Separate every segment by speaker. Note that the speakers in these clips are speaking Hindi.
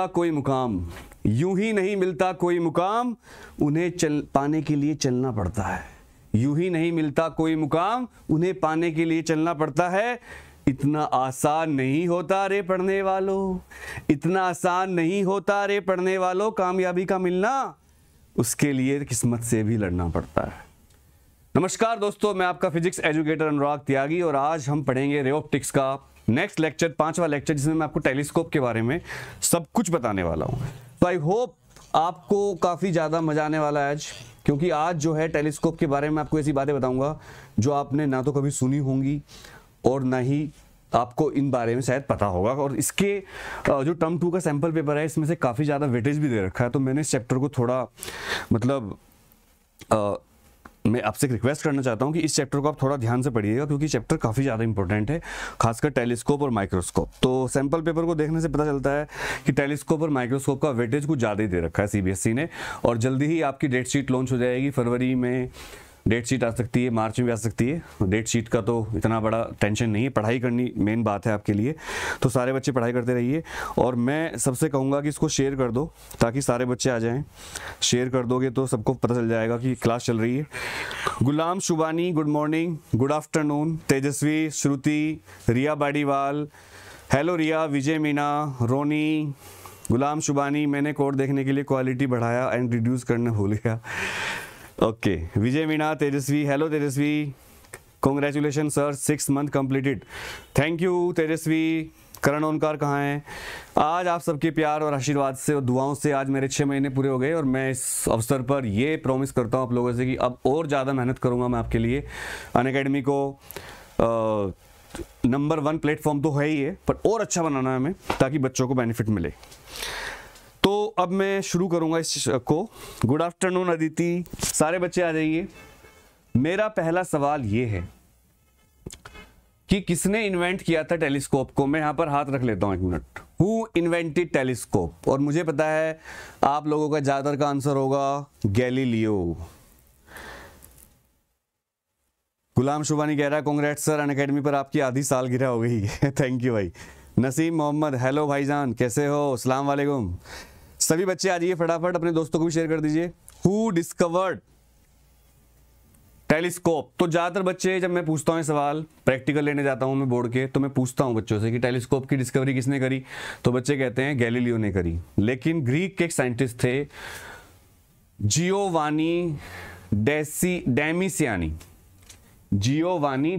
Speaker 1: कोई मुकाम यूं ही नहीं मिलता कोई मुकाम उन्हें चल पाने के लिए चलना पड़ता है यूं ही नहीं मिलता कोई मुकाम उन्हें पाने के लिए चलना पड़ता है इतना आसान नहीं होता रे पढ़ने वालों इतना आसान नहीं होता रे पढ़ने वालों कामयाबी का मिलना उसके लिए किस्मत से भी लड़ना पड़ता है नमस्कार दोस्तों मैं आपका फिजिक्स एजुकेटर अनुराग त्यागी और आज हम पढ़ेंगे रेओप्टिक्स का नेक्स्ट लेक्चर पांचवा लेक्चर जिसमें मैं आपको टेलीस्कोप के बारे में सब कुछ बताने वाला हूँ तो आई होप आपको काफ़ी ज़्यादा मजा आने वाला है आज क्योंकि आज जो है टेलीस्कोप के बारे में आपको ऐसी बातें बताऊंगा जो आपने ना तो कभी सुनी होंगी और ना ही आपको इन बारे में शायद पता होगा और इसके जो टर्म टू का सैम्पल पेपर है इसमें से काफ़ी ज़्यादा वेटेज भी दे रखा है तो मैंने इस चैप्टर को थोड़ा मतलब मैं आपसे रिक्वेस्ट करना चाहता हूँ कि इस चैप्टर को आप थोड़ा ध्यान से पढ़िएगा क्योंकि चैप्टर काफ़ी ज़्यादा इंपॉर्टेंट है खासकर टेलीस्कोप और माइक्रोस्कोप तो सैम्पल पेपर को देखने से पता चलता है कि टेलीस्कोप और माइक्रोस्कोप का वेटेज कुछ ज़्यादा ही दे रखा है सी e ने और जल्दी ही आपकी डेट शीट लॉन्च हो जाएगी फरवरी में डेट शीट आ सकती है मार्च में भी आ सकती है डेट शीट का तो इतना बड़ा टेंशन नहीं है पढ़ाई करनी मेन बात है आपके लिए तो सारे बच्चे पढ़ाई करते रहिए और मैं सबसे कहूँगा कि इसको शेयर कर दो ताकि सारे बच्चे आ जाएँ शेयर कर दोगे तो सबको पता चल जाएगा कि क्लास चल रही है Ghulam Shubani good morning good afternoon Tejaswi Shruti Riya Badiwal hello Riya Vijay Meena Roni Ghulam Shubani मैंने कोड देखने के लिए क्वालिटी बढ़ाया एंड रिड्यूस करना भूल गया okay Vijay Meena Tejaswi hello Tejaswi congratulation sir six month completed thank you Tejaswi Karan Omkar कहाँ हैं आज आप सबके प्यार और आशीर्वाद से और दुआओं से आज मेरे छः महीने पूरे हो गए और मैं इस अवसर पर ये प्रॉमिस करता हूँ आप लोगों से कि अब और ज़्यादा मेहनत करूँगा मैं आपके लिए अन अकेडमी को नंबर वन प्लेटफॉर्म तो है ही है पर और अच्छा बनाना है हमें ताकि बच्चों को बेनिफिट मिले तो अब मैं शुरू करूंगा इस को गुड आफ्टरनून अदिति सारे बच्चे आ जाइए मेरा पहला सवाल ये है कि किसने इन्वेंट किया था टेलीस्कोप को मैं यहां पर हाथ रख लेता हूँ एक मिनट हु इन्वेंटेड टेलीस्कोप और मुझे पता है आप लोगों का ज़्यादातर का आंसर होगा गैलीलियो गुलाम शुबानी कह रहा है कॉन्ग्रेट सर अन अकेडमी पर आपकी आधी साल गिरा हो गई थैंक यू भाई नसीम मोहम्मद हेलो भाईजान कैसे हो अस्सलाम वालेकुम सभी बच्चे आ जाइए फटाफट अपने दोस्तों को भी शेयर कर दीजिए हु डिस्कवर्ड टेलीस्कोप तो ज़्यादातर बच्चे जब मैं पूछता हूँ सवाल प्रैक्टिकल लेने जाता हूँ मैं बोर्ड के तो मैं पूछता हूँ बच्चों से कि टेलीस्कोप की डिस्कवरी किसने करी तो बच्चे कहते हैं गैलीलियो ने करी लेकिन ग्रीक के एक साइंटिस्ट थे Giovanni Dessi Demisiani Giovanni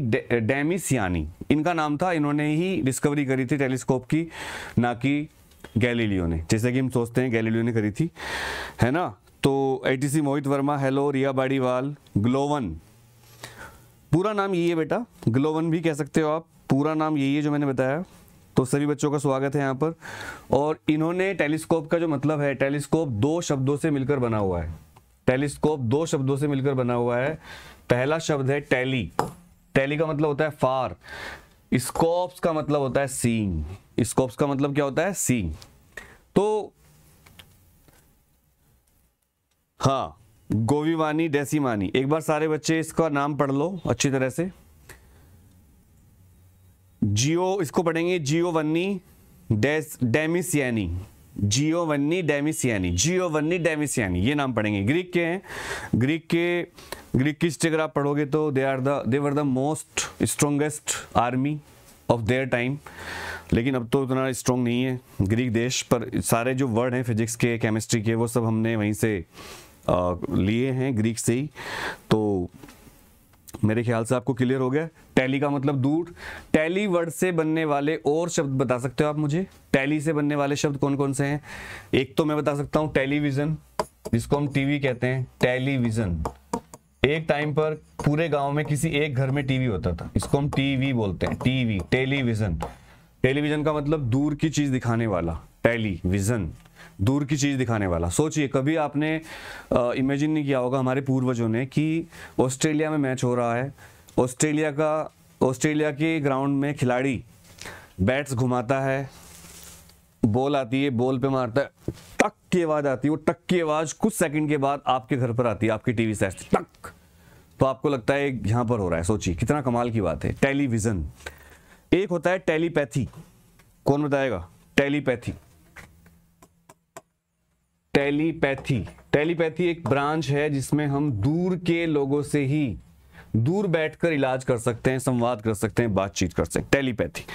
Speaker 1: Demisiani इनका नाम था इन्होंने ही डिस्कवरी करी थी टेलीस्कोप की ना कि गैलीलियो ने जैसे कि हम सोचते हैं गैलीलियो ने करी थी है ना तो एटीसी मोहित वर्मा हेलो रिया बाड़ीवाल ग्लोवन पूरा नाम यही है बेटा ग्लोवन भी कह सकते हो आप पूरा नाम यही है जो मैंने बताया तो सभी बच्चों का स्वागत है यहाँ पर और इन्होंने टेलीस्कोप का जो मतलब है टेलीस्कोप दो शब्दों से मिलकर बना हुआ है टेलीस्कोप दो शब्दों से मिलकर बना हुआ है पहला शब्द है टैली टैली का मतलब होता है फार स्कोप्स का मतलब होता है सीइंग स्कोप्स का मतलब क्या होता है सीइंग तो हाँ गोविवानी डेसीमानी एक बार सारे बच्चे इसका नाम पढ़ लो अच्छी तरह से जियो इसको पढ़ेंगे जियो वन्नी डेस डेमिसियानी जियोवन्नी डेमिसियानी जियोवन्नी डेमिसियानी ये नाम पढ़ेंगे ग्रीक के हैं ग्रीक के ग्रीक की हिस्ट्री अगर आप पढ़ोगे तो they are the they were the most strongest army of their time लेकिन अब तो उतना स्ट्रॉन्ग नहीं है ग्रीक देश पर सारे जो वर्ड हैं फिजिक्स के केमिस्ट्री के वो सब हमने वहीं से लिए हैं ग्रीक से ही तो मेरे ख्याल से आपको क्लियर हो गया टैली का मतलब दूर टैली वर्ड से बनने वाले और शब्द बता सकते हो आप मुझे टैली से बनने वाले शब्द कौन कौन से हैं एक तो मैं बता सकता हूं टेलीविज़न जिसको हम टीवी कहते हैं टेलीविज़न एक टाइम पर पूरे गांव में किसी एक घर में टीवी होता था इसको हम टीवी बोलते हैं टीवी टेलीविज़न टेलीविज़न का मतलब दूर की चीज़ दिखाने वाला टेलीविज़न दूर की चीज़ दिखाने वाला सोचिए कभी आपने इमेजिन नहीं किया होगा हमारे पूर्वजों ने कि ऑस्ट्रेलिया में मैच हो रहा है ऑस्ट्रेलिया का ऑस्ट्रेलिया के ग्राउंड में खिलाड़ी बैट्स घुमाता है बॉल आती है बॉल पे मारता है टक की आवाज़ आती है वो टक की आवाज़ कुछ सेकंड के बाद आपके घर पर आती है आपकी टीवी से टक तो आपको लगता है यहाँ पर हो रहा है सोचिए कितना कमाल की बात है टेलीविज़न एक होता है टेलीपैथी कौन बताएगा टेलीपैथी टेलीपैथी टेलीपैथी एक ब्रांच है जिसमें हम दूर के लोगों से ही दूर बैठकर इलाज कर सकते हैं संवाद कर सकते हैं बातचीत कर सकते हैं टेलीपैथी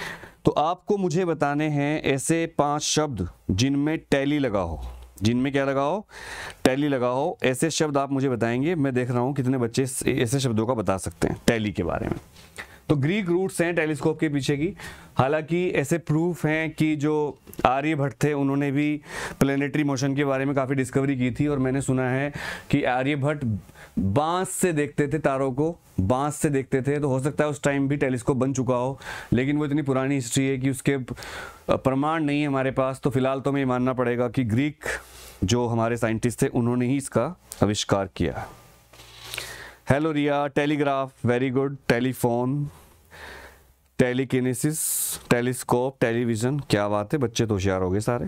Speaker 1: तो आपको मुझे बताने हैं ऐसे पांच शब्द जिनमें टैली लगा हो जिनमें क्या लगाओ टैली लगाओ ऐसे शब्द आप मुझे बताएंगे मैं देख रहा हूँ कितने बच्चे ऐसे शब्दों का बता सकते हैं टैली के बारे में तो ग्रीक रूट्स हैं टेलीस्कोप के पीछे की हालांकि ऐसे प्रूफ हैं कि जो आर्यभट्ट थे उन्होंने भी प्लेनेटरी मोशन के बारे में काफ़ी डिस्कवरी की थी और मैंने सुना है कि आर्यभट्ट बांस से देखते थे तारों को बांस से देखते थे तो हो सकता है उस टाइम भी टेलीस्कोप बन चुका हो लेकिन वो इतनी पुरानी हिस्ट्री है कि उसके प्रमाण नहीं है हमारे पास तो फिलहाल तो हमें मानना पड़ेगा कि ग्रीक जो हमारे साइंटिस्ट थे उन्होंने ही इसका आविष्कार किया hello Riya telegraph very good telephone telekinesis telescope television क्या बात है बच्चे तो होशियार हो गए सारे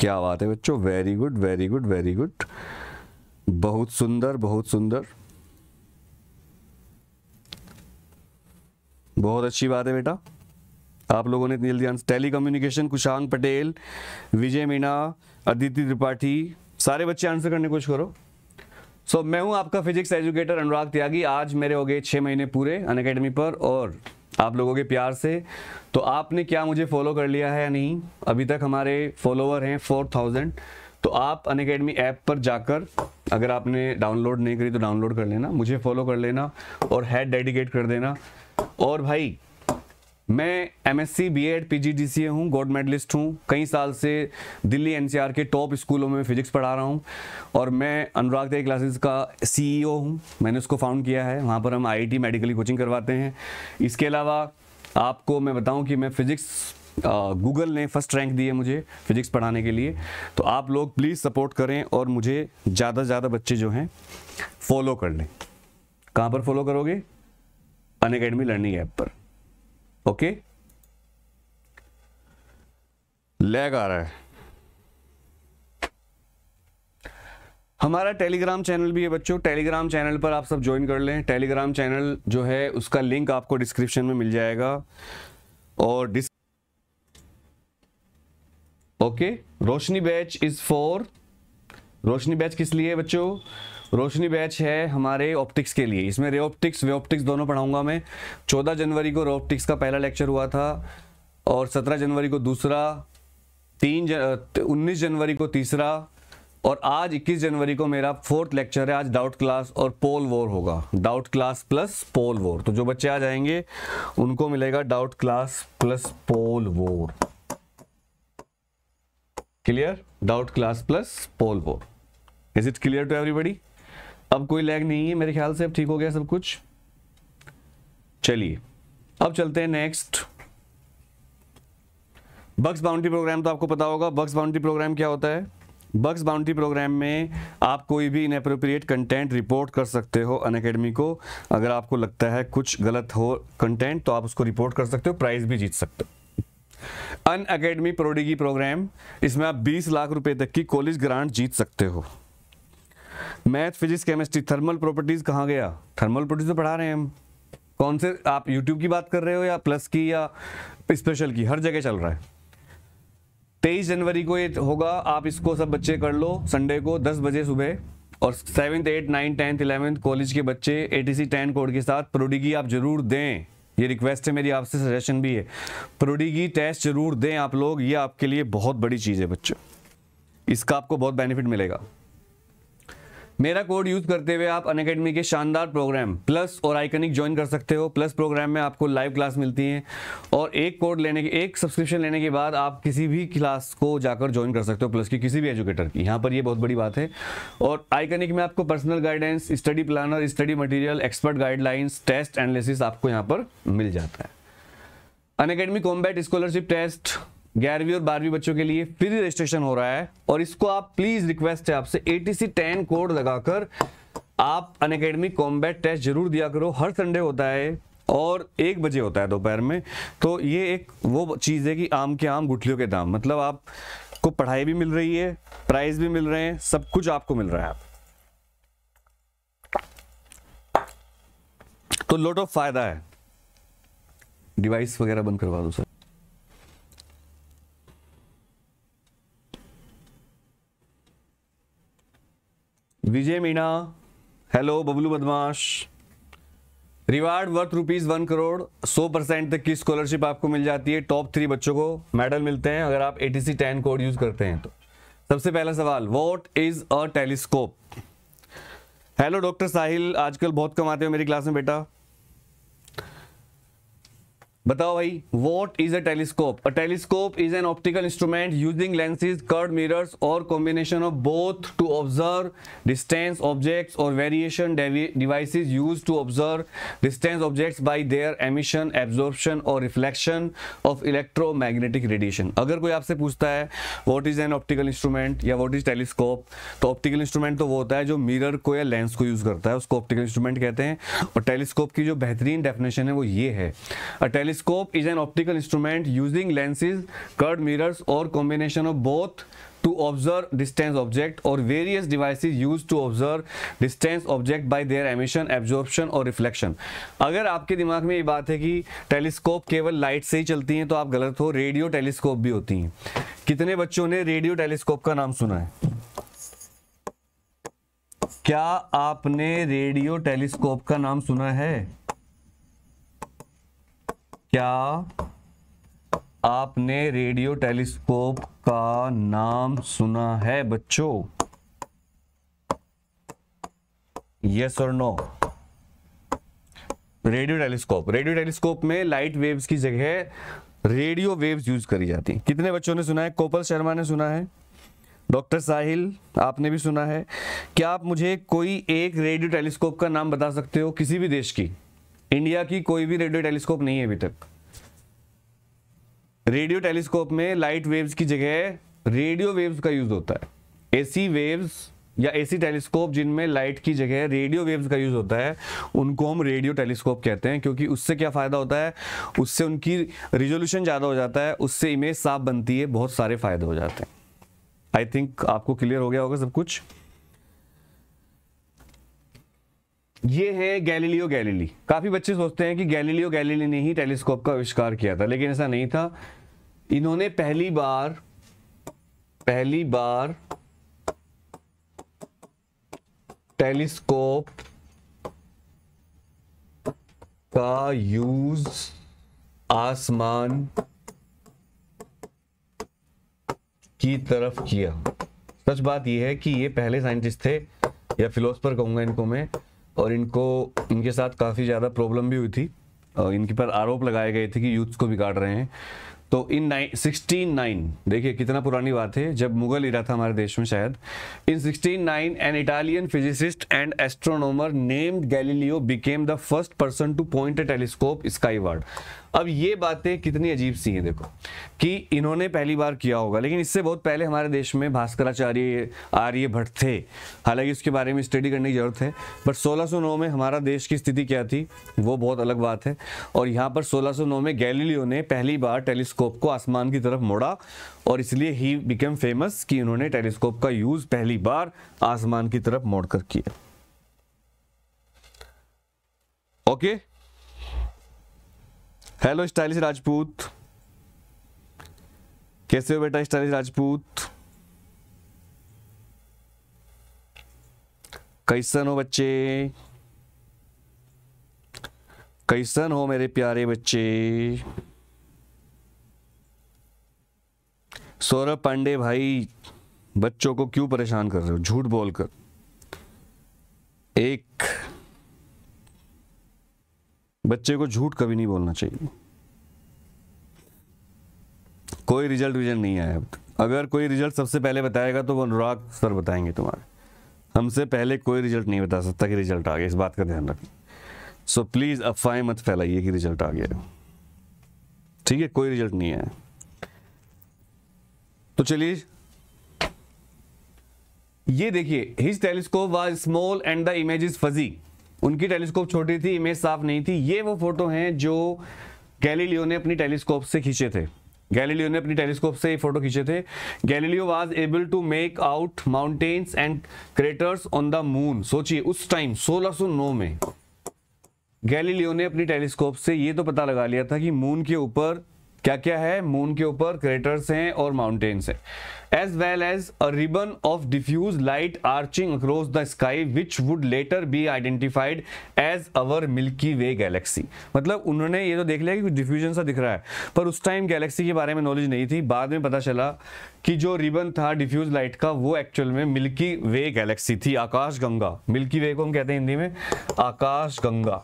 Speaker 1: क्या बात है बच्चों very good very good very good बहुत सुंदर बहुत सुंदर बहुत अच्छी बात है बेटा आप लोगों ने इतनी जल्दी answer telecommunication Kushang Patel Vijay Meena Aditi Tripathi सारे बच्चे आंसर करने की कोशिश करो सो so, मैं हूं आपका फिजिक्स एजुकेटर अनुराग त्यागी आज मेरे हो गए छः महीने पूरे अन अकेडमी पर और आप लोगों के प्यार से तो आपने क्या मुझे फॉलो कर लिया है या नहीं अभी तक हमारे फॉलोवर हैं फोर थाउजेंड तो आप अन अकेडमी ऐप पर जाकर अगर आपने डाउनलोड नहीं करी तो डाउनलोड कर लेना मुझे फॉलो कर लेना और हैड डेडिकेट कर देना और भाई मैं M S C B ed P G D C A हूँ गोल्ड मेडलिस्ट हूँ कई साल से दिल्ली एन सी आर के टॉप स्कूलों में फिजिक्स पढ़ा रहा हूँ और मैं अनुराग दे क्लासेस का सी ई ओ हूँ मैंने उसको फाउंड किया है वहाँ पर हम I I T medically coaching करवाते हैं इसके अलावा आपको मैं बताऊँ कि मैं फिज़िक्स गूगल ने फर्स्ट रैंक दी है मुझे फिज़िक्स पढ़ाने के लिए तो आप लोग प्लीज़ सपोर्ट करें और मुझे ज़्यादा से ज़्यादा बच्चे जो हैं फॉलो कर लें कहाँ पर फॉलो करोगे अन अकेडमी लर्निंग ऐप पर ओके लैग आ रहा है हमारा टेलीग्राम चैनल भी है बच्चों टेलीग्राम चैनल पर आप सब ज्वाइन कर लें टेलीग्राम चैनल जो है उसका लिंक आपको डिस्क्रिप्शन में मिल जाएगा और this okay Roshni batch is for Roshni batch किस लिए बच्चों रोशनी बैच है हमारे ऑप्टिक्स के लिए इसमें रे ऑप्टिक्स वे ऑप्टिक्स दोनों पढ़ाऊंगा मैं चौदह जनवरी को रे ऑप्टिक्स का पहला लेक्चर हुआ था और सत्रह जनवरी को दूसरा तीन जन उन्नीस जनवरी को तीसरा और आज 21 जनवरी को मेरा फोर्थ लेक्चर है आज डाउट क्लास और पोल वोर होगा डाउट क्लास प्लस पोल वोर तो जो बच्चे आ जाएंगे उनको मिलेगा doubt class plus poll war clear doubt class plus poll war is it clear to everybody अब कोई लैग नहीं है मेरे ख्याल से अब ठीक हो गया सब कुछ चलिए अब चलते हैं नेक्स्ट बक्स बाउंड्री प्रोग्राम तो आपको पता होगा बक्स बाउंड्री प्रोग्राम क्या होता है बक्स बाउंड्री प्रोग्राम में आप कोई भी इनअप्रोप्रिएट कंटेंट रिपोर्ट कर सकते हो अन अकेडमी को अगर आपको लगता है कुछ गलत हो कंटेंट तो आप उसको रिपोर्ट कर सकते हो प्राइज भी जीत सकते हो अन अकेडमी प्रोडिगी प्रोग्राम इसमें आप 20 लाख रुपए तक की कॉलेज ग्रांट जीत सकते हो math physics chemistry thermal properties कहाँ गया थर्मल प्रॉपर्टीज तो पढ़ा रहे हैं हम कौन से आप यूट्यूब की बात कर रहे हो या प्लस की या स्पेशल की हर जगह चल रहा है तेईस जनवरी को ये होगा आप इसको सब बच्चे कर लो संडे को दस बजे सुबह और seventh eighth ninth tenth eleventh college के बच्चे A T C ten code के साथ प्रोडिगी आप जरूर दें ये रिक्वेस्ट है मेरी आपसे सजेशन भी है प्रोडिगी टेस्ट जरूर दें आप लोग ये आपके लिए बहुत बड़ी चीज़ है बच्चों इसका आपको बहुत बेनिफिट मिलेगा मेरा कोड यूज करते हुए आप अनकेडमी के शानदार प्रोग्राम प्लस और आइकनिक ज्वाइन कर सकते हो प्लस प्रोग्राम में आपको लाइव क्लास मिलती है और एक कोड लेने के एक सब्सक्रिप्शन लेने के बाद आप किसी भी क्लास को जाकर ज्वाइन कर सकते हो प्लस की किसी भी एजुकेटर की यहाँ पर ये बहुत बड़ी बात है और आइकनिक में आपको personal guidance study planner study material expert guidelines test analysis आपको यहाँ पर मिल जाता है अनकेडमी कॉम्बैट स्कॉलरशिप टेस्ट ग्यारहवीं और बारहवीं बच्चों के लिए फ्री रजिस्ट्रेशन हो रहा है और इसको आप प्लीज रिक्वेस्ट है आपसे एटीसी टेन कोड लगाकर आप अन अकेडमी कॉम्बैट टेस्ट जरूर दिया करो हर संडे होता है और एक बजे होता है दोपहर में तो ये एक वो चीज़ है कि आम के आम गुठलियों के दाम मतलब आप को पढ़ाई भी मिल रही है प्राइज भी मिल रहे हैं सब कुछ आपको मिल रहा है तो लोट ऑफ फायदा है डिवाइस वगैरह बंद करवा दो सर विजय मीणा हेलो बबलू बदमाश reward worth rupees one crore सौ परसेंट तक की स्कॉलरशिप आपको मिल जाती है टॉप थ्री बच्चों को मेडल मिलते हैं अगर आप A T C ten code use करते हैं तो सबसे पहला सवाल what is a telescope hello doctor Sahil आजकल बहुत कम आते हो मेरी क्लास में बेटा बताओ भाई what is a telescope a telescope is an optical instrument using lenses curved mirrors और combination of both to observe distance objects और variation devices use to observe distance objects by their emission absorption और रिफ्लेक्शन ऑफ इलेक्ट्रोमैग्नेटिक रेडिएशन अगर कोई आपसे पूछता है what is an optical instrument या वॉट इज टेलीस्कोप तो ऑप्टिकल इंस्ट्रूमेंट तो वो होता है जो मिरर को या लेंस को यूज करता है उसको ऑप्टिकल इंस्ट्रूमेंट कहते हैं और टेलीस्कोप की जो बेहतरीन डेफिनेशन है वो ये है telescope is an optical instrument using lenses curved mirrors और combination of both to observe distance object और various device use to observe distance object by their emission absorption और रिफ्लेक्शन अगर आपके दिमाग में ये बात है कि टेलीस्कोप केवल लाइट से ही चलती हैं तो आप गलत हो रेडियो टेलीस्कोप भी होती हैं कितने बच्चों ने रेडियो टेलीस्कोप का नाम सुना है क्या आपने रेडियो टेलीस्कोप का नाम सुना है क्या आपने रेडियो टेलीस्कोप का नाम सुना है बच्चों यस और no radio telescope radio telescope में लाइट वेव्स की जगह रेडियो वेव्स यूज करी जाती है कितने बच्चों ने सुना है कोपल शर्मा ने सुना है डॉक्टर साहिल आपने भी सुना है क्या आप मुझे कोई एक रेडियो टेलीस्कोप का नाम बता सकते हो किसी भी देश की इंडिया की कोई भी रेडियो टेलीस्कोप नहीं है अभी तक रेडियो टेलीस्कोप में लाइट वेव्स की जगह रेडियो वेव्स का यूज होता है एसी वेव्स या एसी टेलीस्कोप जिनमें लाइट की जगह रेडियो वेव्स का यूज़ होता है उनको हम रेडियो टेलीस्कोप कहते हैं क्योंकि उससे क्या फ़ायदा होता है उससे उनकी रिजोल्यूशन ज़्यादा हो जाता है उससे इमेज साफ बनती है बहुत सारे फ़ायदे हो जाते हैं आई थिंक आपको क्लियर हो गया होगा सब कुछ ये है गैलीलियो गैलीली काफ़ी बच्चे सोचते हैं कि गैलीलियो गैलीली ने ही टेलीस्कोप का आविष्कार किया था लेकिन ऐसा नहीं था इन्होंने पहली बार पहली बार टेलीस्कोप का यूज आसमान की तरफ किया सच बात यह है कि ये पहले साइंटिस्ट थे या फिलोसफर कहूंगा इनको मैं और इनको इनके साथ काफ़ी ज़्यादा प्रॉब्लम भी हुई थी और इनके पर आरोप लगाए गए थे कि यूथ्स को बिगाड़ रहे हैं तो इन नाइन देखिए कितना पुरानी बात है जब मुगल इरा था हमारे देश में शायद in sixteen nine an Italian physicist and astronomer named Galileo became the first person to point a telescope skyward अब ये बातें कितनी अजीब सी हैं देखो कि इन्होंने पहली बार किया होगा लेकिन इससे बहुत पहले हमारे देश में भास्कराचार्य आर्यभट्ट थे हालांकि उसके बारे में स्टडी करने की ज़रूरत है बट 1609 में हमारा देश की स्थिति क्या थी वो बहुत अलग बात है और यहाँ पर 1609 में गैलीलियो ने पहली बार टेलीस्कोप को आसमान की तरफ मोड़ा और इसलिए ही बिकेम फेमस कि उन्होंने टेलीस्कोप का यूज़ पहली बार आसमान की तरफ मोड़ कर किया okay okay? Hello stylish Rajput कैसे हो बेटा स्टाइलिश राजपूत कैसन हो बच्चे कैसन हो मेरे प्यारे बच्चे सौरभ पांडे भाई बच्चों को क्यों परेशान कर रहे हो झूठ बोलकर एक बच्चे को झूठ कभी नहीं बोलना चाहिए कोई रिजल्ट विजल्ट नहीं आया अब अगर कोई रिजल्ट सबसे पहले बताएगा तो वो अनुराग सर बताएंगे तुम्हारे हमसे पहले कोई रिजल्ट नहीं बता सकता कि रिजल्ट आ गया इस बात का ध्यान रखें सो प्लीज़ अफवाहें मत फैलाइए कि रिजल्ट आ गया ठीक है कोई रिजल्ट नहीं आया तो चलिए ये देखिए his telescope was small and the image is fuzzy उनकी टेलीस्कोप छोटी थी इमेज साफ नहीं थी ये वो फोटो हैं जो गैलीलियो ने अपनी टेलीस्कोप से खींचे थे गैलीलियो ने अपनी टेलीस्कोप से ये फोटो खींचे थे Galileo was able to make out mountains and craters on the moon सोचिए उस टाइम 1609 में गैलीलियो ने अपनी टेलीस्कोप से ये तो पता लगा लिया था कि मून के ऊपर क्या क्या है मून के ऊपर क्रेटर्स हैं और माउंटेन्स हैं as well as a ribbon of diffuse light arching across the sky which would later be identified as our Milky Way galaxy मतलब उन्होंने ये तो देख लिया कि कुछ डिफ्यूजन सा दिख रहा है पर उस टाइम गैलेक्सी के बारे में नॉलेज नहीं थी बाद में पता चला कि जो रिबन था डिफ्यूज लाइट का वो एक्चुअल में मिल्की वे गैलेक्सी थी आकाश गंगा मिल्की वे को हम कहते हैं हिंदी में आकाश गंगा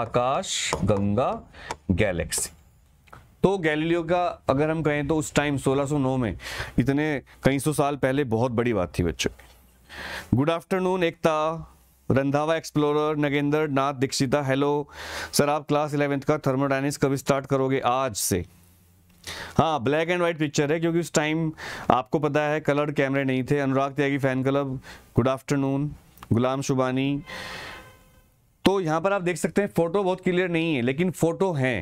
Speaker 1: आकाश गंगा गैलेक्सी तो गैलीलियो का अगर हम कहें तो उस टाइम 1609 में इतने कई सौ साल पहले बहुत बड़ी बात थी बच्चों good afternoon Ekta Randhawa explorer Nagendra Nath Dikshita hello sir आप क्लास इलेवेंथ का थर्मोडाइनिक्स कभी स्टार्ट करोगे आज से हाँ ब्लैक एंड व्हाइट पिक्चर है क्योंकि उस टाइम आपको पता है कलर्ड कैमरे नहीं थे Anurag Tyagi fan club good afternoon Ghulam Shubani तो यहाँ पर आप देख सकते हैं फ़ोटो बहुत क्लियर नहीं है लेकिन फ़ोटो हैं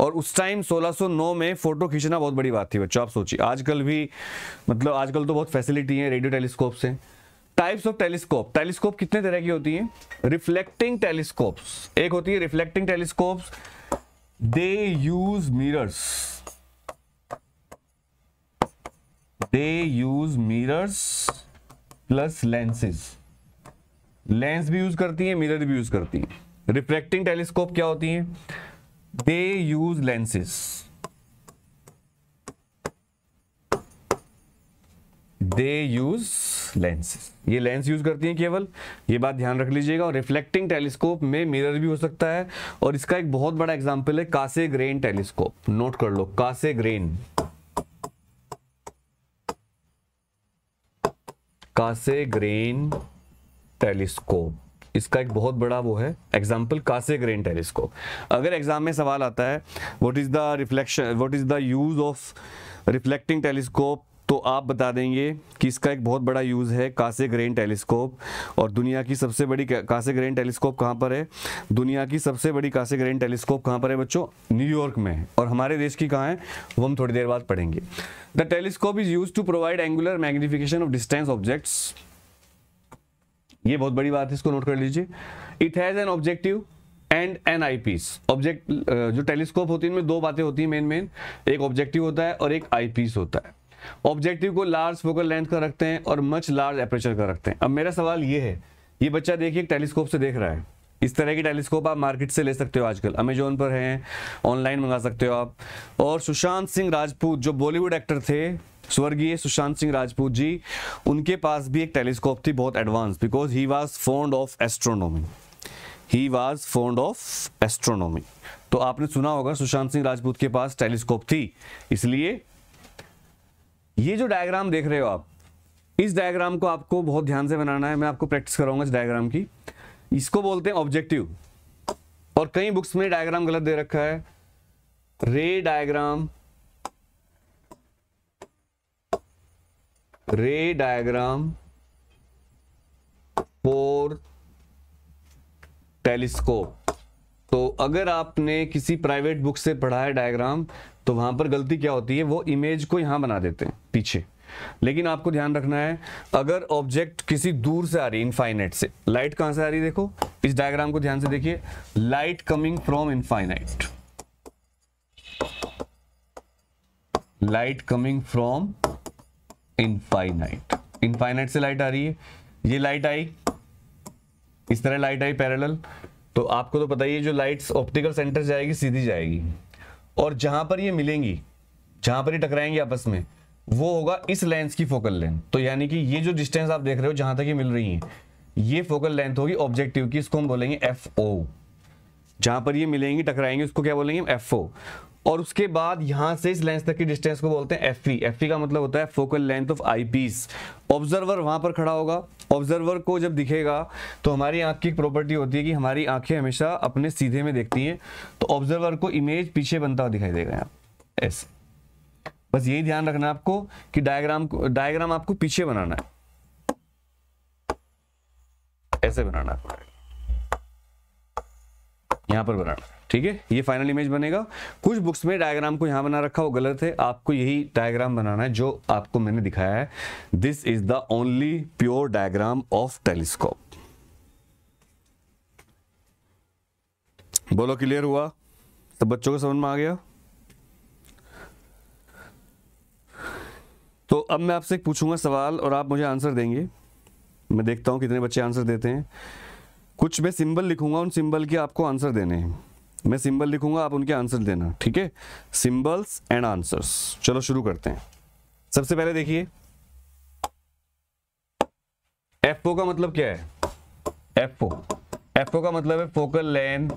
Speaker 1: और उस टाइम 1609 में फोटो खींचना बहुत बड़ी बात थी बच्चों आप सोचिए आजकल भी मतलब आजकल तो बहुत फैसिलिटी है रेडियो टेलीस्कोप से टाइप्स ऑफ टेलीस्कोप टेलीस्कोप कितने तरह की होती हैं रिफ्लेक्टिंग टेलीस्कोप्स एक होती है reflecting telescopes they use mirrors they use mirrors plus lenses lens भी यूज करती है मिरर भी यूज करती है रिफ्लेक्टिंग टेलीस्कोप क्या होती है they use lenses they use lenses ये लेंस यूज करती हैं केवल ये बात ध्यान रख लीजिएगा और रिफ्लेक्टिंग टेलीस्कोप में मिरर भी हो सकता है और इसका एक बहुत बड़ा एग्जांपल है कासे ग्रेन टेलीस्कोप नोट कर लो कासे ग्रेन कासे ग्रेन टेलीस्कोप इसका एक बहुत बड़ा वो है एग्जाम्पल कासे ग्रेन टेलीस्कोप अगर एग्जाम में सवाल आता है what is the reflection what is the use of reflecting telescope तो आप बता देंगे कि इसका एक बहुत बड़ा यूज़ है कासे ग्रेन टेलीस्कोप और दुनिया की सबसे बड़ी कासे ग्रेन टेलीस्कोप कहाँ पर है दुनिया की सबसे बड़ी कासे ग्रेन टेलीस्कोप कहाँ पर है बच्चों न्यूयॉर्क में है और हमारे देश की कहाँ है वो हम थोड़ी देर बाद पढ़ेंगे the telescope is use to provide angular magnification of distance objects ये बहुत बड़ी बात है इसको नोट कर लीजिए it has an objective and an eyepiece object जो टेलीस्कोप होती है इनमें दो बातें होती हैं मेन मेन एक ऑब्जेक्टिव होता है और एक आई पीस होता है ऑब्जेक्टिव को लार्ज फोकल लेंथ का रखते हैं और मच लार्ज एपरेचर का रखते हैं अब मेरा सवाल ये है ये बच्चा देखिए टेलीस्कोप से देख रहा है इस तरह की टेलीस्कोप आप मार्केट से ले सकते हो आजकल अमेजोन पर हैं ऑनलाइन मंगा सकते हो आप और सुशांत सिंह राजपूत जो बॉलीवुड एक्टर थे स्वर्गीय सुशांत सिंह राजपूत जी उनके पास भी एक टेलीस्कोप थी बहुत advance because he was fond of astronomy he was fond of astronomy तो आपने सुना होगा सुशांत सिंह राजपूत के पास टेलीस्कोप थी इसलिए ये जो डायग्राम देख रहे हो आप इस डायग्राम को आपको बहुत ध्यान से बनाना है मैं आपको प्रैक्टिस कराऊंगा इस डायग्राम की इसको बोलते हैं ऑब्जेक्टिव और कई बुक्स में डायग्राम गलत दे रखा है रे डायग्राम रे डायग्राम फोर टेलीस्कोप तो अगर आपने किसी प्राइवेट बुक से पढ़ा है डायग्राम तो वहां पर गलती क्या होती है वो इमेज को यहां बना देते हैं पीछे लेकिन आपको ध्यान रखना है अगर ऑब्जेक्ट किसी दूर से आ रही है इनफाइनाइट से लाइट कहां से आ रही है देखो इस डायग्राम को ध्यान से देखिए light coming from infinite light coming from infinite infinite से लाइट आ रही है ये लाइट आई इस तरह लाइट आई पैरेलल तो आपको तो पता ही है जो लाइट्स ऑप्टिकल सेंटर जाएगी सीधी जाएगी और जहां पर ये मिलेंगी जहां पर ये टकराएंगे आपस में वो होगा इस लेंस की फोकल लेंथ तो यानी कि ये जो डिस्टेंस आप देख रहे हो जहां तक ये मिल रही है ये फोकल लेंथ होगी ऑब्जेक्टिव की इसको हम बोलेंगे एफ ओ जहां पर ये मिलेंगी टकराएंगे उसको क्या बोलेंगे एफ ओ और उसके बाद यहां से इस लेंस तक की डिस्टेंस को बोलते हैं एफ एफ का मतलब होता है focal length of eyepiece observer वहां पर खड़ा होगा ऑब्जर्वर को जब दिखेगा तो हमारी आंख की प्रॉपर्टी होती है कि हमारी आंखें हमेशा अपने सीधे में देखती हैं तो ऑब्जर्वर को इमेज पीछे बनता हुआ दिखाई देगा यहाँ ऐसे बस यही ध्यान रखना आपको कि डायग्राम को डायग्राम आपको पीछे बनाना है ऐसे बनाना है यहां पर बनाना है ठीक है ये फाइनल इमेज बनेगा कुछ बुक्स में डायग्राम को यहाँ बना रखा वो गलत है आपको यही डायग्राम बनाना है जो आपको मैंने दिखाया है this is the only pure diagram of telescope बोलो क्लियर हुआ तो बच्चों को समझ में आ गया तो अब मैं आपसे पूछूंगा सवाल और आप मुझे आंसर देंगे मैं देखता हूं कितने बच्चे आंसर देते हैं कुछ मैं सिंबल लिखूंगा उन सिंबल के आपको आंसर देने हैं मैं सिंबल लिखूंगा आप उनके आंसर देना ठीक है सिंबल्स एंड आंसर्स चलो शुरू करते हैं सबसे पहले देखिए एफ का मतलब क्या है एफ ओ एफओ का मतलब है focal length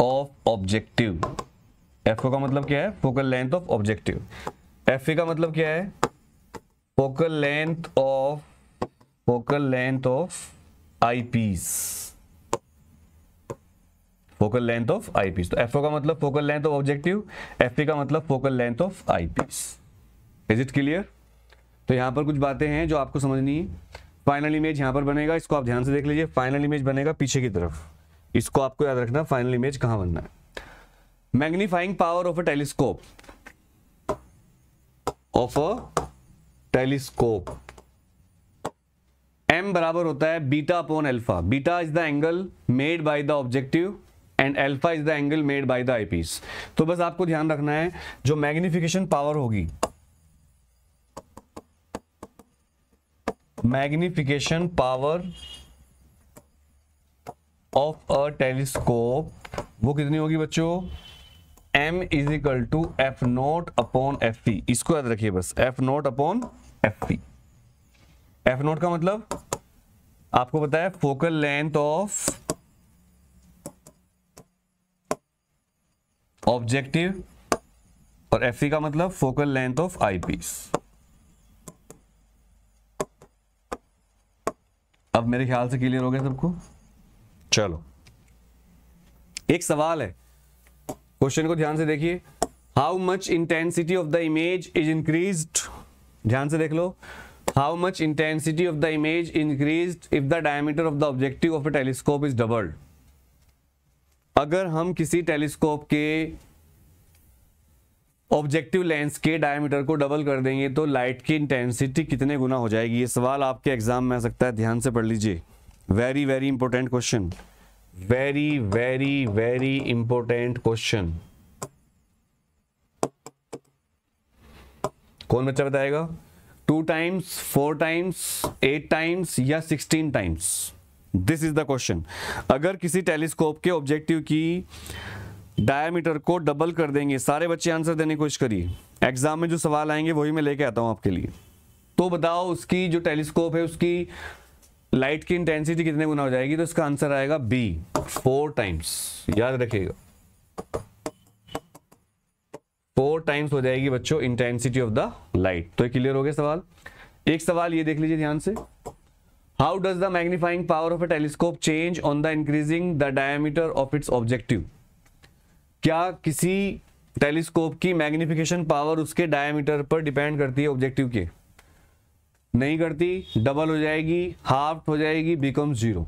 Speaker 1: of objective F का मतलब क्या है focal length of objective F का मतलब क्या है focal length of focal length of eyepiece focal length of eyepiece तो एफ का मतलब focal length of objective F का मतलब focal length of eyepiece is it clear तो यहां पर कुछ बातें हैं जो आपको समझनी है फाइनल इमेज यहां पर बनेगा इसको आप ध्यान से देख लीजिए फाइनल इमेज बनेगा पीछे की तरफ इसको आपको याद रखना फाइनल इमेज कहां बनना है magnifying power of a telescope of a telescope M बराबर होता है beta upon alpha beta is the angle made by the objective and alpha is the angle made by the eyepiece तो बस आपको ध्यान रखना है जो मैग्निफिकेशन पावर होगी magnification power of a telescope वो कितनी होगी बच्चों m is equal to F naught upon F P इसको याद रखिए बस F naught upon F P F naught का मतलब आपको बताया फोकल लेंथ ऑफ ऑब्जेक्टिव और एफ e का मतलब focal length of eyepiece अब मेरे ख्याल से क्लियर हो गया सबको चलो एक सवाल है क्वेश्चन को ध्यान से देखिए how much intensity of the image is increase ध्यान से देख लो how much intensity of the image increase if the diameter of the objective of a telescope is doubled अगर हम किसी टेलीस्कोप के ऑब्जेक्टिव लेंस के डायमीटर को डबल कर देंगे तो लाइट की इंटेंसिटी कितने गुना हो जाएगी ये सवाल आपके एग्जाम में आ सकता है ध्यान से पढ़ लीजिए very very important question very very very important question कौन बच्चा बताएगा two times four times eight times या sixteen times this is the question अगर किसी टेलीस्कोप के ऑब्जेक्टिव की डायमीटर को डबल कर देंगे सारे बच्चे आंसर देने की कोशिश करिए एग्जाम में जो सवाल आएंगे वही मैं लेके आता हूं आपके लिए तो बताओ उसकी जो टेलीस्कोप है उसकी लाइट की इंटेंसिटी कितने गुना हो जाएगी तो इसका आंसर आएगा बी फोर टाइम्स याद रखिएगा फोर टाइम्स हो जाएगी बच्चों इंटेंसिटी ऑफ द लाइट तो क्लियर हो गया सवाल एक सवाल ये देख लीजिए ध्यान से how does the magnifying power of a telescope change on the increasing the diameter of its objective क्या किसी टेलीस्कोप की मैग्निफिकेशन पावर उसके डायमीटर पर डिपेंड करती है ऑब्जेक्टिव के नहीं करती डबल हो जाएगी हाफ हो जाएगी become zero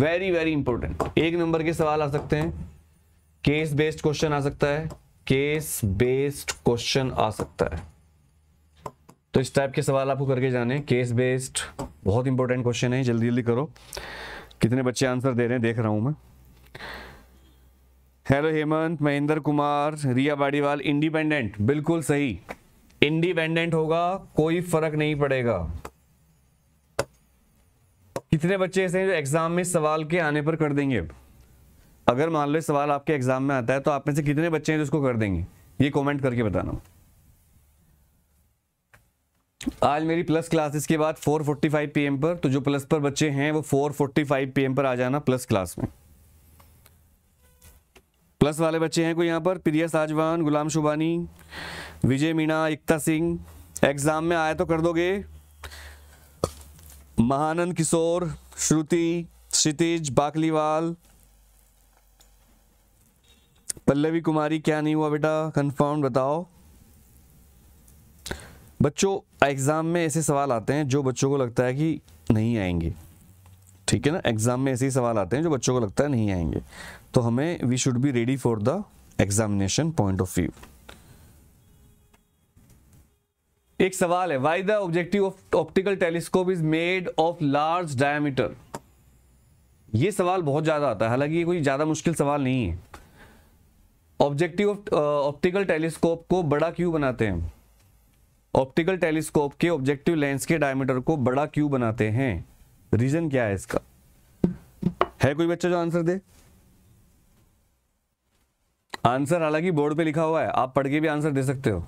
Speaker 1: very very important एक नंबर के सवाल आ सकते हैं केस बेस्ड क्वेश्चन आ सकता है केस बेस्ड क्वेश्चन आ सकता है तो इस टाइप के सवाल आपको करके जाने केस बेस्ड बहुत इंपॉर्टेंट क्वेश्चन है जल्दी जल्दी करो कितने बच्चे आंसर दे रहे हैं देख रहा हूँ मैं हेलो हेमंत महेंद्र कुमार रिया बाड़ीवाल इंडिपेंडेंट बिल्कुल सही इंडिपेंडेंट होगा कोई फर्क नहीं पड़ेगा कितने बच्चे ऐसे हैं जो एग्जाम में सवाल के आने पर कर देंगे अगर मान लो सवाल आपके एग्जाम में आता है तो आप में से कितने बच्चे हैं जो उसको कर देंगे ये कमेंट करके बताना आज मेरी प्लस क्लासेस के बाद 4:45 पीएम पर तो जो प्लस पर बच्चे हैं वो 4:45 पीएम पर आ जाना प्लस क्लास में प्लस वाले बच्चे हैं कोई यहाँ पर प्रिया साजवान गुलाम शुभानी विजय मीणा एकता सिंह एग्ज़ाम में आया तो कर दोगे महानंद किशोर श्रुति क्षितिज बाकलीवाल पल्लवी कुमारी क्या नहीं हुआ बेटा कंफर्म बताओ बच्चों एग्ज़ाम में ऐसे सवाल आते हैं जो बच्चों को लगता है कि नहीं आएंगे ठीक है ना एग्ज़ाम में ऐसे ही सवाल आते हैं जो बच्चों को लगता है नहीं आएंगे तो हमें we should be ready for the examination point of view एक सवाल है why the objective of optical telescope is made of large diameter ये सवाल बहुत ज़्यादा आता है हालांकि ये कोई ज़्यादा मुश्किल सवाल नहीं है ऑब्जेक्टिव ऑफ ऑप्टिकल टेलीस्कोप को बड़ा क्यों बनाते हैं ऑप्टिकल टेलीस्कोप के ऑब्जेक्टिव लेंस के डायमीटर को बड़ा क्यों बनाते हैं रीजन क्या है इसका है कोई बच्चा जो आंसर दे आंसर हालांकि बोर्ड पे लिखा हुआ है आप पढ़ के भी आंसर दे सकते हो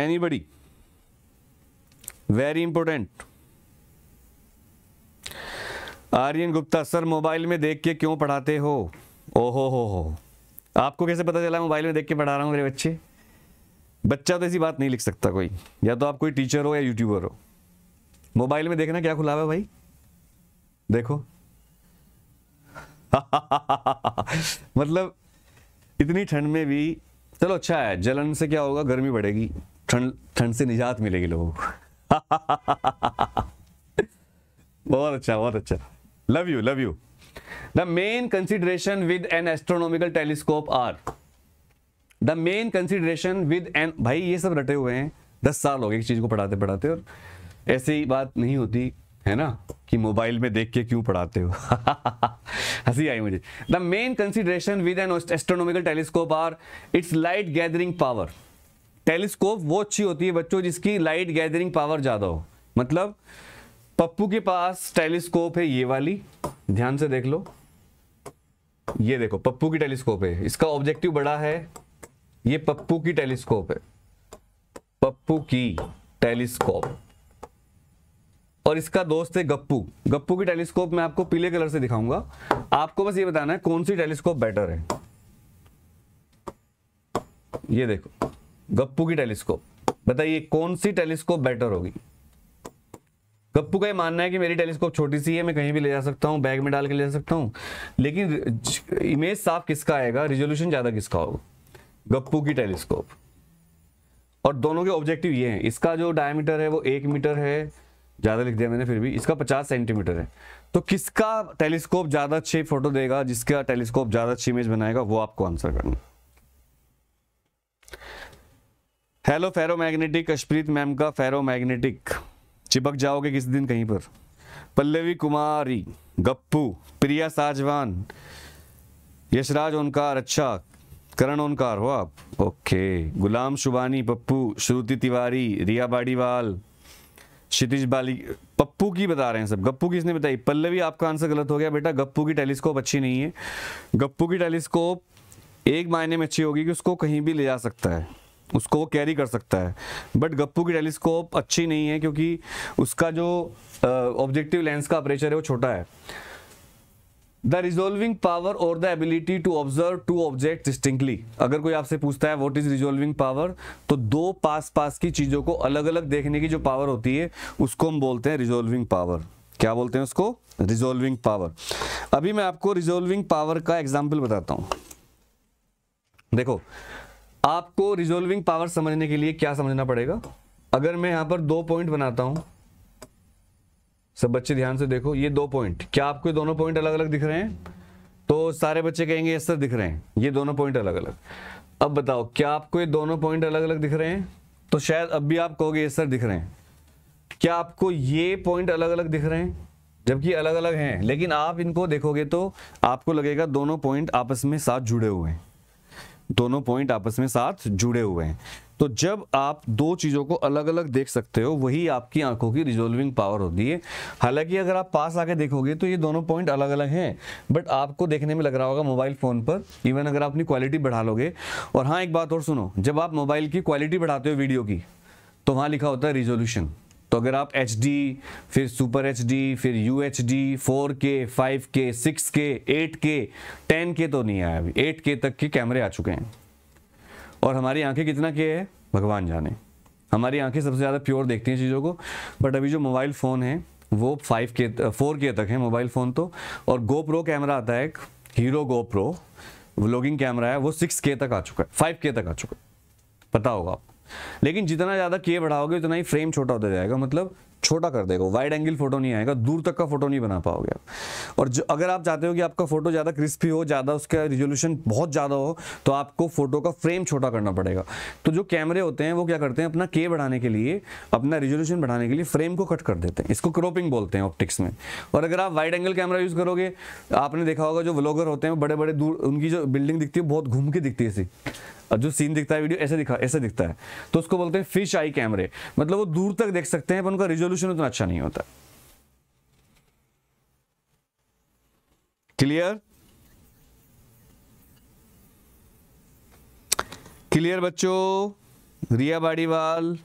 Speaker 1: anybody very important Aryan Gupta sir mobile में देख के क्यों पढ़ाते हो ओहो हो हो हो आपको कैसे पता चला मोबाइल में देख के पढ़ा रहा हूँ मेरे बच्चे बच्चा तो ऐसी बात नहीं लिख सकता कोई या तो आप कोई टीचर हो या यूट्यूबर हो मोबाइल में देखना क्या खुला हुआ है भाई देखो मतलब इतनी ठंड में भी चलो अच्छा है जलन से क्या होगा गर्मी बढ़ेगी ठंड ठंड से निजात मिलेगी लोगों को बहुत अच्छा बहुत अच्छा love you love you the main consideration with an astronomical telescope are the main consideration with an भाई ये सब रटे हुए हैं दस साल हो गए चीज को पढ़ाते पढ़ाते और ऐसे ही बात नहीं होती है ना कि मोबाइल में देख के क्यों पढ़ाते हो हंसी आई मुझे the main consideration with an astronomical telescope are its light gathering power telescope वो अच्छी होती है बच्चों जिसकी लाइट गैदरिंग पावर ज़्यादा हो मतलब पप्पू के पास टेलीस्कोप है ये वाली ध्यान से देख लो ये देखो पप्पू की टेलीस्कोप है इसका ऑब्जेक्टिव बड़ा है ये पप्पू की टेलीस्कोप है पप्पू की टेलीस्कोप और इसका दोस्त है गप्पू गप्पू की टेलीस्कोप मैं आपको पीले कलर से दिखाऊंगा आपको बस ये बताना है कौन सी टेलीस्कोप बेटर है ये देखो गप्पू की टेलीस्कोप बताइए कौन सी टेलीस्कोप बेटर होगी गप्पू का ये मानना है कि मेरी टेलीस्कोप छोटी सी है मैं कहीं भी ले जा सकता हूँ बैग में डाल के ले जा सकता हूँ लेकिन इमेज साफ किसका आएगा रिजोल्यूशन ज़्यादा किसका होगा गप्पू की टेलीस्कोप और दोनों के ऑब्जेक्टिव ये हैं इसका जो डायमीटर है वो एक मीटर है ज़्यादा लिख दिया मैंने फिर भी इसका पचास सेंटीमीटर है तो किसका टेलीस्कोप ज़्यादा अच्छी फोटो देगा जिसका टेलीस्कोप ज़्यादा अच्छी इमेज बनाएगा वो आपको आंसर करना हेलो फेरोमैग्नेटिक अशप्रीत मैम का फेरोमैग्नेटिक चिपक जाओगे किस दिन कहीं पर पल्लवी कुमारी गप्पू प्रिया साजवान यशराज ओंकार अच्छा करण ओंकार हो आप ओके गुलाम शुभानी पप्पू श्रुति तिवारी रिया बाड़ीवाल क्षितिज बाली पप्पू की बता रहे हैं सब गप्पू की इसने बताई पल्लवी आपका आंसर गलत हो गया बेटा गप्पू की टेलीस्कोप अच्छी नहीं है गप्पू की टेलीस्कोप एक मायने में अच्छी होगी कि उसको कहीं भी ले जा सकता है उसको वो कैरी कर सकता है बट गप्पू की टेलीस्कोप अच्छी नहीं है क्योंकि उसका जो ऑब्जेक्टिव लेंस का अपरेचर है वो छोटा है द रिजोल्विंग पावर और the ability to observe two object distinctly अगर कोई आपसे पूछता है वॉट इज रिजोल्विंग पावर तो दो पास पास की चीज़ों को अलग अलग देखने की जो पावर होती है उसको हम बोलते हैं रिजोल्विंग पावर क्या बोलते हैं उसको रिजोल्विंग पावर अभी मैं आपको रिजोल्विंग पावर का एग्जाम्पल बताता हूं देखो आपको रिजोल्विंग पावर समझने के लिए क्या समझना पड़ेगा अगर मैं यहां पर दो पॉइंट बनाता हूं सब बच्चे ध्यान से देखो ये दो पॉइंट क्या आपको दोनों पॉइंट अलग अलग दिख रहे हैं तो सारे बच्चे कहेंगे यस सर दिख रहे हैं ये दोनों पॉइंट अलग अलग अब बताओ क्या आपको ये दोनों पॉइंट अलग अलग दिख रहे हैं तो शायद अब भी आप कहोगे यस सर दिख रहे हैं क्या आपको ये पॉइंट अलग अलग दिख रहे हैं जबकि अलग अलग हैं लेकिन आप इनको देखोगे तो आपको लगेगा दोनों पॉइंट आपस में साथ जुड़े हुए हैं दोनों पॉइंट आपस में साथ जुड़े हुए हैं तो जब आप दो चीज़ों को अलग अलग देख सकते हो वही आपकी आंखों की रिजोल्विंग पावर होती है हालांकि अगर आप पास आके देखोगे तो ये दोनों पॉइंट अलग अलग हैं बट आपको देखने में लग रहा होगा मोबाइल फ़ोन पर इवन अगर आप अपनी क्वालिटी बढ़ा लोगे और हाँ एक बात और सुनो जब आप मोबाइल की क्वालिटी बढ़ाते हो वीडियो की तो वहाँ लिखा होता है रिजोल्यूशन तो अगर आप एच फिर सुपर एच फिर U H D four K five K six K eight K ten K तो नहीं आया अभी एट के तक के कैमरे आ चुके हैं और हमारी आंखें कितना के है भगवान जाने हमारी आंखें सबसे ज़्यादा प्योर देखती हैं चीज़ों को बट अभी जो मोबाइल फ़ोन है वो फाइव के फोर के तक है मोबाइल फ़ोन तो और गोप्रो कैमरा आता है एक हीरो गोप्रो व्लॉगिंग कैमरा है वो सिक्स के तक आ चुका है फाइव के तक आ चुका है पता होगा आपको लेकिन जितना ज़्यादा के बढ़ाओगे उतना ही फ्रेम छोटा होता जाएगा मतलब छोटा कर देगा वाइड एंगल फोटो नहीं आएगा दूर तक का फोटो नहीं बना पाओगे आप और जो अगर आप चाहते हो कि आपका फोटो ज़्यादा क्रिस्पी हो ज़्यादा उसका रिजोल्यूशन बहुत ज़्यादा हो तो आपको फोटो का फ्रेम छोटा करना पड़ेगा तो जो कैमरे होते हैं वो क्या करते हैं अपना के बढ़ाने के लिए अपना रिजोल्यूशन बढ़ाने के लिए फ्रेम को कट कर देते हैं इसको क्रोपिंग बोलते हैं ऑप्टिक्स में और अगर आप वाइड एंगल कैमरा यूज़ करोगे आपने देखा होगा जो व्लॉगर होते हैं बड़े बड़े दूर उनकी जो बिल्डिंग दिखती है बहुत घूम के दिखती है और जो सीन दिखता है वीडियो ऐसे दिखा ऐसे दिखता है तो उसको बोलते हैं फिश आई कैमरे मतलब वो दूर तक देख सकते हैं पर उनका रिजोल्यूशन उतना अच्छा नहीं होता क्लियर क्लियर बच्चों रिया बाड़ीवाल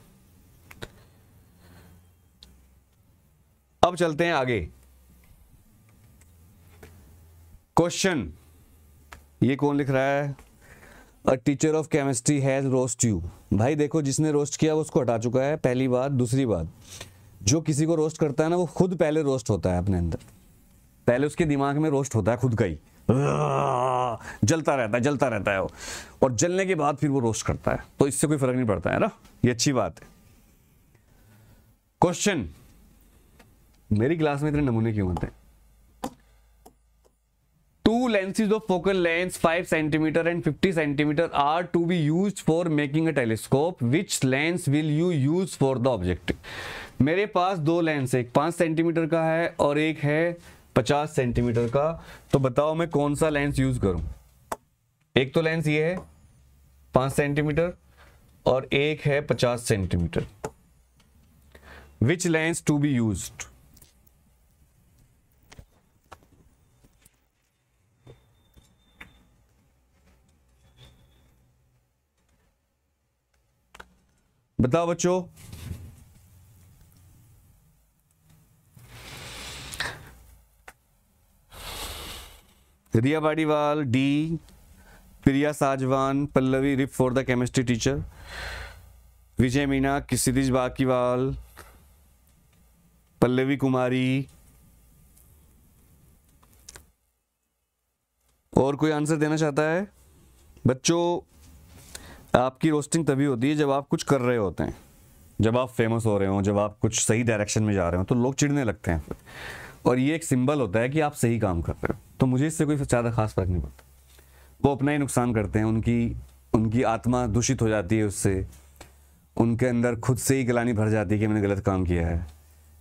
Speaker 1: अब चलते हैं आगे क्वेश्चन ये कौन लिख रहा है a teacher of chemistry has roast you भाई देखो जिसने रोस्ट किया वो उसको हटा चुका है पहली बात दूसरी बात जो किसी को रोस्ट करता है ना वो खुद पहले रोस्ट होता है अपने अंदर पहले उसके दिमाग में रोस्ट होता है खुद का ही जलता रहता है जलता रहता है वो और जलने के बाद फिर वो रोस्ट करता है तो इससे कोई फर्क नहीं पड़ता है ना ये अच्छी बात है क्वेश्चन मेरी क्लास में इतने नमूने क्यों होते हैं lenses of focal length 5 cm and 50 cm are to be used for making a telescope which lens will you use for the objective मेरे पास दो लेंस एक पाँच सेंटीमीटर का है और एक है पचास सेंटीमीटर का तो बताओ मैं कौन सा लेंस यूज करूं एक तो लेंस ये है पाँच सेंटीमीटर और एक है पचास centimetre which lens to be used बताओ बच्चों Riya Badiwal D Priya Sajwan Pallavi RIP for the chemistry teacher Vijay Meena Kshitij Bakiwal Pallavi Kumari और कोई आंसर देना चाहता है बच्चों आपकी रोस्टिंग तभी होती है जब आप कुछ कर रहे होते हैं जब आप फेमस हो रहे हो जब आप कुछ सही डायरेक्शन में जा रहे हो तो लोग चिढ़ने लगते हैं और ये एक सिंबल होता है कि आप सही काम कर रहे हो तो मुझे इससे कोई ज़्यादा खास फर्क नहीं पड़ता वो अपना ही नुकसान करते हैं उनकी उनकी आत्मा दूषित हो जाती है उससे उनके अंदर खुद से ही गलानी भर जाती है कि मैंने गलत काम किया है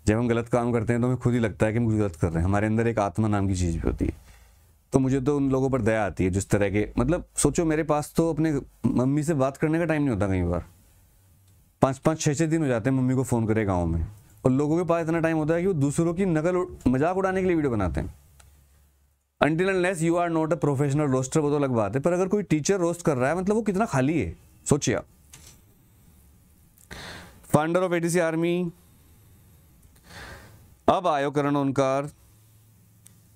Speaker 1: जब हम गलत काम करते हैं तो हमें खुद ही लगता है कि हम गलत कर रहे हैं हमारे अंदर एक आत्मा नाम की चीज़ भी होती है तो मुझे तो उन लोगों पर दया आती है जिस तरह के मतलब सोचो मेरे पास तो अपने मम्मी से बात करने का टाइम नहीं होता कई बार पाँच पाँच छः छः दिन हो जाते हैं मम्मी को फ़ोन करे गाँव में और लोगों के पास इतना टाइम होता है कि वो दूसरों की नकल मजाक उड़ाने के लिए वीडियो बनाते हैं until and less you are not a professional roaster वो तो अलग बात है पर अगर कोई टीचर रोस्ट कर रहा है मतलब वो कितना खाली है सोचिए आप फाउंडर ऑफ एटीसी आर्मी अब आयो Karan Onkar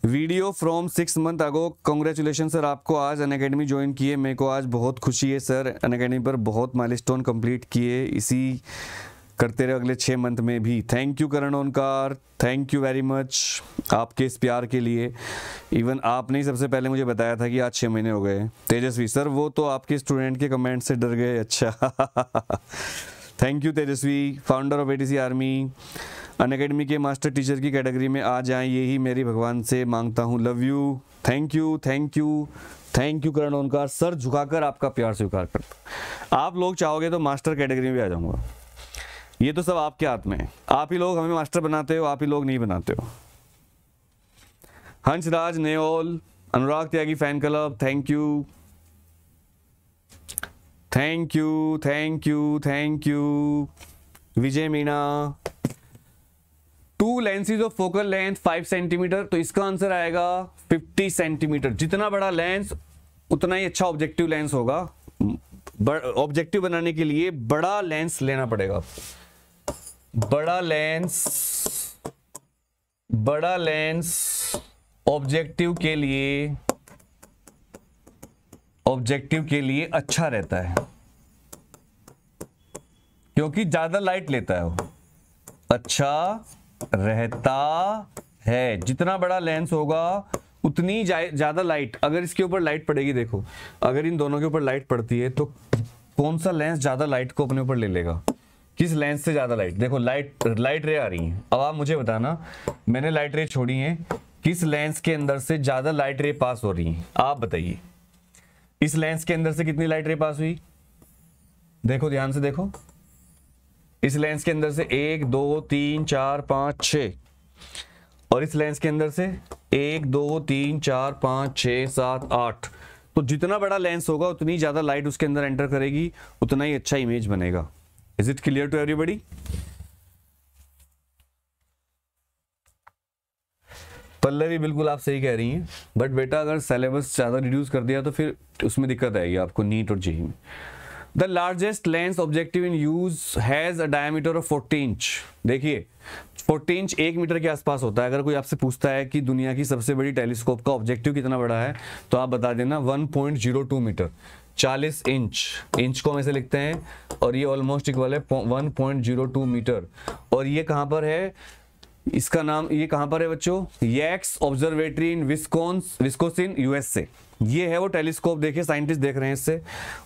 Speaker 1: video from six month ago congratulation sir आपको आज अन अकेडमी ज्वाइन किए मेरे को आज बहुत खुशी है सर अन अकेडमी पर बहुत स्टोन कंप्लीट किए इसी करते रहे अगले छः मंथ में भी thank you Karan Onkar thank you very much आपके इस प्यार के लिए इवन आपने ही सबसे पहले मुझे बताया था कि आज छः महीने हो गए तेजस्वी सर वो तो आपके स्टूडेंट के कमेंट से डर गए अच्छा thank you Tejasvi founder of A army Unacademy के मास्टर टीचर की कैटेगरी में आ जाएं ये ही मेरी भगवान से मांगता हूँ love you thank you thank you thank you Karan Onkar sir झुकाकर आपका प्यार स्वीकार करता आप लोग चाहोगे तो मास्टर कैटेगरी में भी आ जाऊँगा ये तो सब आपके हाथ में है आप ही लोग हमें मास्टर बनाते हो आप ही लोग नहीं बनाते हो Hansraj Neol Anurag Tyagi fan club thank you thank you thank you thank you Vijay Meena two lenses of focal length five centimetre तो इसका आंसर आएगा फिफ्टी सेंटीमीटर जितना बड़ा लेंस उतना ही अच्छा ऑब्जेक्टिव लेंस होगा ऑब्जेक्टिव बनाने के लिए बड़ा लेंस लेना पड़ेगा बड़ा लेंस बड़ा लेंस ऑब्जेक्टिव के लिए ऑब्जेक्टिव के लिए अच्छा रहता है क्योंकि ज्यादा लाइट लेता है वो अच्छा रहता है जितना बड़ा लेंस होगा उतनी ज़्यादा लाइट अगर इसके ऊपर लाइट पड़ेगी देखो अगर इन दोनों के ऊपर लाइट पड़ती है तो कौन सा लेंस ज़्यादा लाइट को अपने ऊपर ले लेगा किस लेंस से ज़्यादा लाइट देखो लाइट लाइट रे आ रही है अब आप मुझे बताना मैंने लाइट रे छोड़ी है किस लेंस के अंदर से ज़्यादा लाइट रे पास हो रही है आप बताइए इस लेंस के अंदर से कितनी लाइट रे पास हुई देखो ध्यान से देखो इस लेंस के अंदर से एक दो तीन चार पाँच छ और इस लेंस के अंदर से एक दो तीन चार पाँच छ सात आठ तो जितना बड़ा लेंस होगा उतनी ज़्यादा लाइट उसके अंदर एंटर करेगी उतना ही अच्छा इमेज बनेगा is it clear to everybody Pallavi बिल्कुल आप सही कह रही हैं बट बेटा अगर सिलेबस ज़्यादा रिड्यूस कर दिया तो फिर उसमें दिक्कत आएगी आपको नीट और जेई में the largest lens objective in use has a diameter of 14 inch देखिए 14 इंच एक मीटर के आसपास होता है अगर कोई आपसे पूछता है कि दुनिया की सबसे बड़ी टेलीस्कोप का ऑब्जेक्टिव कितना बड़ा है तो आप बता देना 1.02 मीटर 40 इंच इंच को हम ऐसे लिखते हैं और ये ऑलमोस्ट इक्वल है 1.02 मीटर और ये कहाँ पर है इसका नाम ये कहाँ पर है बच्चों Yerkes observatory in Wisconsin Wisconsin USA ये है वो टेलीस्कोप देखिए साइंटिस्ट देख रहे हैं इससे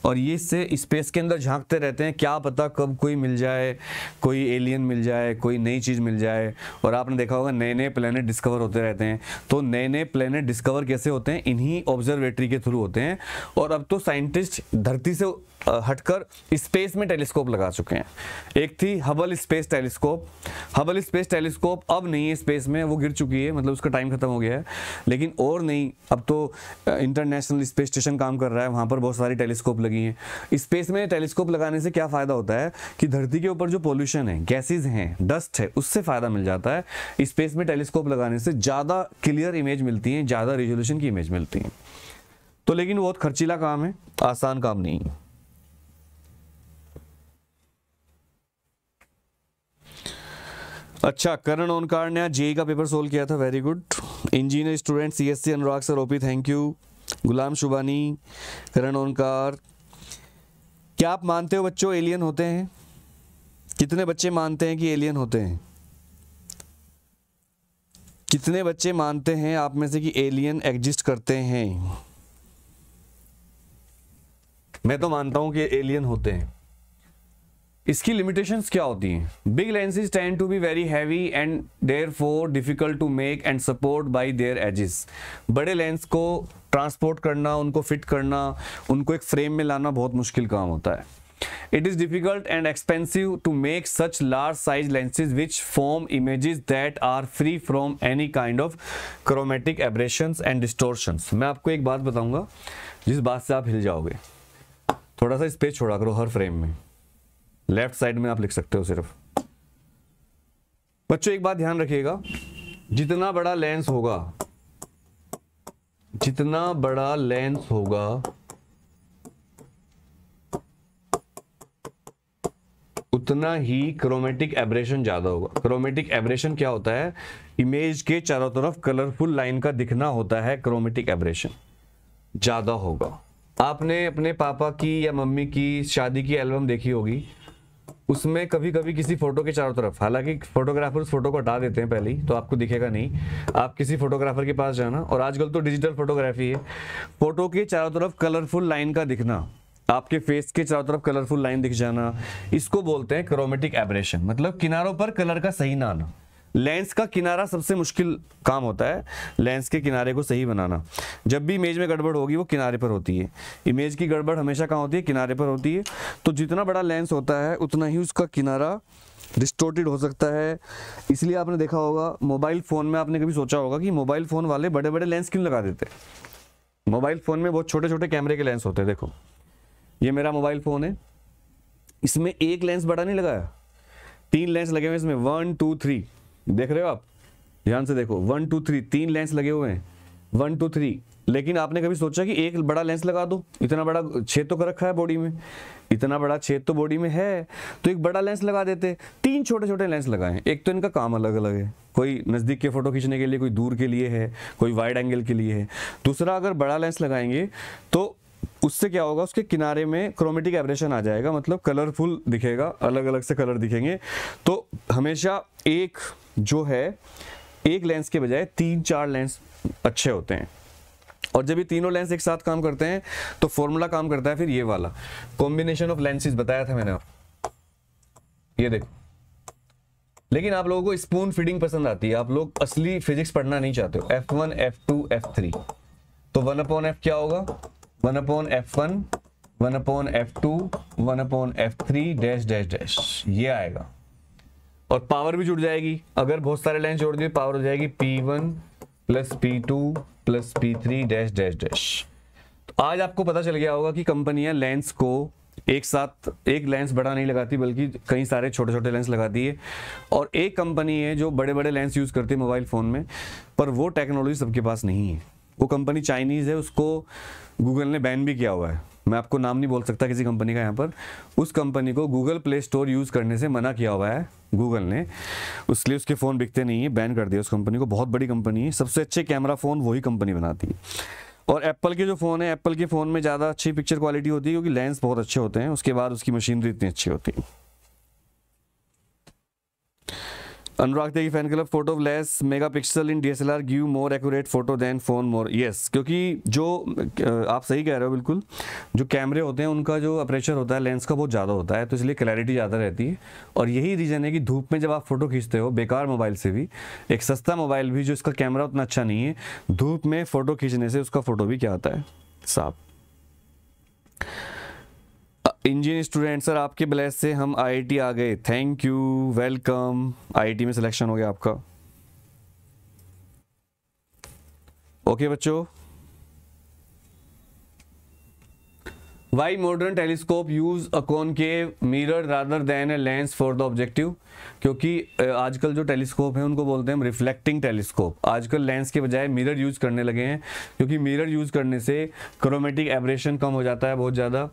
Speaker 1: और ये इससे स्पेस के अंदर झांकते रहते हैं क्या पता कब कोई मिल जाए कोई एलियन मिल जाए कोई नई चीज़ मिल जाए और आपने देखा होगा नए नए प्लानट डिस्कवर होते रहते हैं तो नए नए प्लानट डिस्कवर कैसे होते हैं इन्हीं ऑब्जर्वेटरी के थ्रू होते हैं और अब तो साइंटिस्ट धरती से हटकर स्पेस में टेलीस्कोप लगा चुके हैं एक थी Hubble space telescope Hubble space telescope अब नहीं है स्पेस में वो गिर चुकी है मतलब उसका टाइम खत्म हो गया है लेकिन और नहीं अब तो इंटर इंटरनेशनल स्पेस स्टेशन काम कर रहा है वहाँ पर बहुत सारी टेलीस्कोप लगी हैं स्पेस में टेलीस्कोप लगाने से क्या फ़ायदा होता है कि धरती के ऊपर जो पोल्यूशन है गैसेज हैं डस्ट है उससे फ़ायदा मिल जाता है स्पेस में टेलीस्कोप लगाने से ज़्यादा क्लियर इमेज मिलती है ज़्यादा रेजोल्यूशन की इमेज मिलती है तो लेकिन बहुत खर्चीला काम है आसान काम नहीं है अच्छा करण ओनकार ने जेई e e का पेपर सोल्व किया था very good engineer student CSC Anurag sir OP thank you Ghulam Shubani Karan Onkar क्या आप मानते हो बच्चों एलियन होते हैं कितने बच्चे मानते हैं कि एलियन होते हैं कितने बच्चे मानते हैं आप में से कि एलियन एग्जिस्ट करते हैं मैं तो मानता हूं कि एलियन होते हैं इसकी लिमिटेशंस क्या होती हैं big lenses tend to be very heavy and therefore difficult to make and support by their edges बड़े लेंस को ट्रांसपोर्ट करना उनको फिट करना उनको एक फ्रेम में लाना बहुत मुश्किल काम होता है it is difficult and expensive to make such large size lenses which form images that are free from any kind of chromatic aberrations and distortions मैं आपको एक बात बताऊंगा जिस बात से आप हिल जाओगे थोड़ा सा स्पेस छोड़ा करो हर फ्रेम में लेफ्ट साइड में आप लिख सकते हो सिर्फ बच्चों एक बात ध्यान रखिएगा जितना बड़ा लेंस होगा जितना बड़ा लेंस होगा उतना ही क्रोमेटिक एब्रेशन ज्यादा होगा क्रोमेटिक एब्रेशन क्या होता है इमेज के चारों तरफ कलरफुल लाइन का दिखना होता है क्रोमेटिक एब्रेशन ज्यादा होगा आपने अपने पापा की या मम्मी की शादी की एल्बम देखी होगी उसमें कभी कभी किसी फोटो के चारों तरफ हालांकि फोटोग्राफर उस फोटो को हटा देते हैं पहले ही तो आपको दिखेगा नहीं आप किसी फोटोग्राफर के पास जाना और आजकल तो डिजिटल फोटोग्राफी है फोटो के चारों तरफ कलरफुल लाइन का दिखना आपके फेस के चारों तरफ कलरफुल लाइन दिख जाना इसको बोलते हैं क्रोमेटिक एब्रेशन मतलब किनारों पर कलर का सही ना आना लेंस का किनारा सबसे मुश्किल काम होता है लेंस के किनारे को सही बनाना जब भी इमेज में गड़बड़ होगी वो किनारे पर होती है इमेज की गड़बड़ हमेशा कहाँ होती है किनारे पर होती है तो जितना बड़ा लेंस होता है उतना ही उसका किनारा डिस्टोर्टेड हो सकता है इसलिए आपने देखा होगा मोबाइल फ़ोन में आपने कभी सोचा होगा कि मोबाइल फ़ोन वाले बड़े बड़े लेंस क्यों लगा देते हैं मोबाइल फ़ोन में बहुत छोटे छोटे कैमरे के लेंस होते हैं देखो ये मेरा मोबाइल फ़ोन है इसमें एक लेंस बड़ा नहीं लगाया तीन लेंस लगे हुए इसमें वन टू थ्री देख रहे हो आप ध्यान से देखो वन टू थ्री तीन लेंस लगे हुए हैं वन टू थ्री लेकिन आपने कभी सोचा कि एक बड़ा लेंस लगा दो इतना बड़ा छेद तो कर रखा है बॉडी में इतना बड़ा छेद तो बॉडी में है तो एक बड़ा लेंस लगा देते तीन छोटे छोटे लेंस लगाएं एक तो इनका काम अलग अलग है कोई नज़दीक के फ़ोटो खींचने के लिए कोई दूर के लिए है कोई वाइड एंगल के लिए है दूसरा अगर बड़ा लेंस लगाएंगे तो उससे क्या होगा उसके किनारे में क्रोमेटिक एब्रेशन आ जाएगा मतलब कलरफुल दिखेगा अलग अलग से कलर दिखेंगे तो हमेशा एक जो है एक लेंस के बजाय तीन चार लेंस अच्छे होते हैं और जब ये तीनों लेंस एक साथ काम करते हैं तो फॉर्मूला काम करता है फिर ये वाला कॉम्बिनेशन ऑफ लेंसेज बताया था मैंने आप ये देखो लेकिन आप लोगों को स्पून फीडिंग पसंद आती है आप लोग असली फिजिक्स पढ़ना नहीं चाहते हो F F one two F three तो वन अपॉन एफ क्या होगा one upon F one one upon F two one upon F three dash dash dash ये आएगा और पावर भी जुड़ जाएगी अगर बहुत सारे लाइन जोड़ दिए पावर हो जाएगी P one plus P two plus P three dash dash dash तो आज आपको पता चल गया होगा कि कंपनियां लेंस को एक साथ एक लेंस बड़ा नहीं लगाती बल्कि कई सारे छोटे छोटे लेंस लगाती है और एक कंपनी है जो बड़े बड़े लेंस यूज़ करती है मोबाइल फ़ोन में पर वो टेक्नोलॉजी सबके पास नहीं है वो कंपनी चाइनीज़ है उसको गूगल ने बैन भी किया हुआ है मैं आपको नाम नहीं बोल सकता किसी कंपनी का यहाँ पर उस कंपनी को गूगल प्ले स्टोर यूज़ करने से मना किया हुआ है गूगल ने लिए उसके फ़ोन बिकते नहीं है बैन कर दिया उस कंपनी को बहुत बड़ी कंपनी है सबसे अच्छे कैमरा फ़ोन वही कंपनी बनाती है और एप्पल के जो फ़ोन है एप्पल के फ़ोन में ज़्यादा अच्छी पिक्चर क्वालिटी होती है क्योंकि लेंस बहुत अच्छे होते हैं उसके बाद उसकी मशीनरी इतनी अच्छी होती है Anurag Devi fan club photo less mega pixel in are give more accurate photo than phone more yes क्योंकि जो आप सही कह रहे हो बिल्कुल जो कैमरे होते हैं उनका जो अप्रेशर होता है लेंस का बहुत ज़्यादा होता है तो इसलिए क्लैरिटी ज़्यादा रहती है और यही रीज़न है कि धूप में जब आप फोटो खींचते हो बेकार मोबाइल से भी एक सस्ता मोबाइल भी जो इसका कैमरा उतना अच्छा नहीं है धूप में फ़ोटो खींचने से उसका फ़ोटो भी क्या आता है साफ इंजीनियर स्टूडेंट सर आपके ब्लेस से हम आईआईटी आ गए थैंक यू वेलकम आईआईटी में सिलेक्शन हो गया आपका ओके बच्चों why modern telescope use a concave mirror rather than a lens for the objective क्योंकि आजकल जो टेलीस्कोप है उनको बोलते हैं हम रिफ्लेक्टिंग टेलीस्कोप आजकल लेंस के बजाय मिरर यूज़ करने लगे हैं क्योंकि मिरर यूज़ करने से क्रोमेटिक एब्रेशन कम हो जाता है बहुत ज़्यादा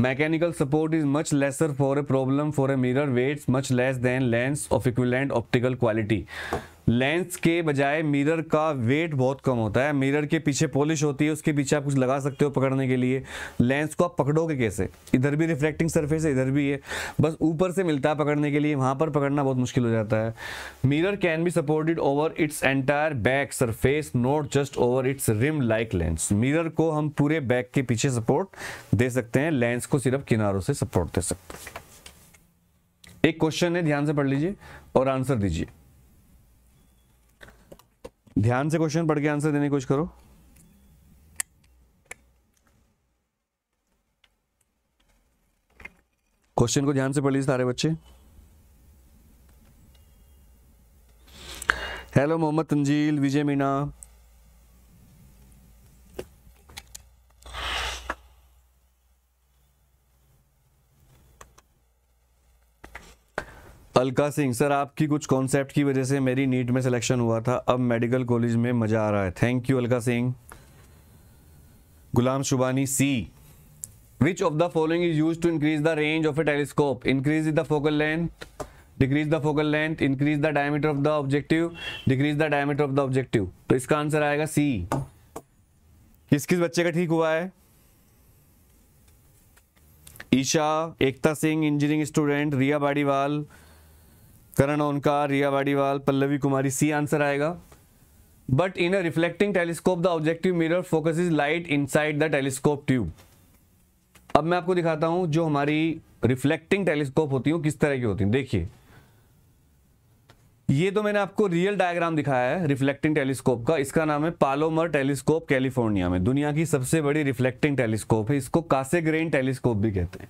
Speaker 1: mechanical support is much lesser for a problem for a mirror weighs much less than lens of equivalent optical quality lens के बजाय मिरर का वेट बहुत कम होता है मिरर के पीछे पॉलिश होती है उसके पीछे आप कुछ लगा सकते हो पकड़ने के लिए लेंस को आप पकड़ोगे कैसे इधर भी रिफ्लेक्टिंग सरफेस है इधर भी है बस ऊपर से मिलता है पकड़ने के लिए वहाँ पर पकड़ पकड़ना बहुत मुश्किल हो जाता है mirror can be supported over its entire back surface not just over its rim like lens mirror को हम पूरे बैक के पीछे सपोर्ट दे सकते हैं लेंस को सिर्फ किनारों से सपोर्ट दे सकते हैं एक क्वेश्चन है ध्यान से पढ़ लीजिए और आंसर दीजिए ध्यान से क्वेश्चन पढ़ के आंसर देने की कोशिश करो क्वेश्चन को ध्यान से पढ़ लीजिए सारे बच्चे हेलो मोहम्मद तंजील विजय मीना अलका सिंह सर आपकी कुछ कॉन्सेप्ट की वजह से मेरी नीट में सिलेक्शन हुआ था अब मेडिकल कॉलेज में मज़ा आ रहा है thank you Alka Singh Ghulam Shubani C which of the following is used to increase the range of a telescope increase the focal length decrease the focal length increase the diameter of the objective decrease the diameter of the objective तो इसका आंसर आएगा सी किस किस बच्चे का ठीक हुआ है Isha Ekta Singh engineering student Riya Badiwal Karan Onkar Riya Badiwal Pallavi Kumari C answer आएगा but in a reflecting telescope the objective mirror focus is light inside the telescope tube अब मैं आपको दिखाता हूं जो हमारी रिफ्लेक्टिंग टेलीस्कोप होती है किस तरह की होती हैं देखिए ये तो मैंने आपको रियल डायग्राम दिखाया है रिफ्लेक्टिंग टेलीस्कोप का इसका नाम है पालोमर टेलीस्कोप कैलिफोर्निया में दुनिया की सबसे बड़ी रिफ्लेक्टिंग टेलीस्कोप है इसको कासे ग्रेन टेलीस्कोप भी कहते हैं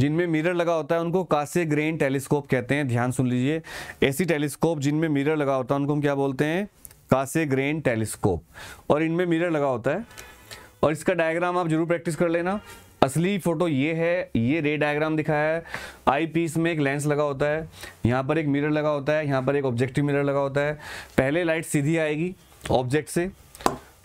Speaker 1: जिनमें मिरर लगा होता है उनको कासे ग्रेन टेलीस्कोप कहते हैं ध्यान सुन लीजिए ऐसी टेलीस्कोप जिनमें मिरर लगा होता है उनको हम क्या बोलते हैं कासे ग्रेन टेलीस्कोप और इनमें मिरर लगा होता है और इसका डायग्राम आप जरूर प्रैक्टिस कर लेना असली फोटो ये है ये रे डायग्राम दिखाया है आई पीस में एक लेंस लगा होता है यहाँ पर एक मिरर लगा होता है यहाँ पर एक ऑब्जेक्टिव मिरर लगा होता है पहले लाइट सीधी आएगी ऑब्जेक्ट से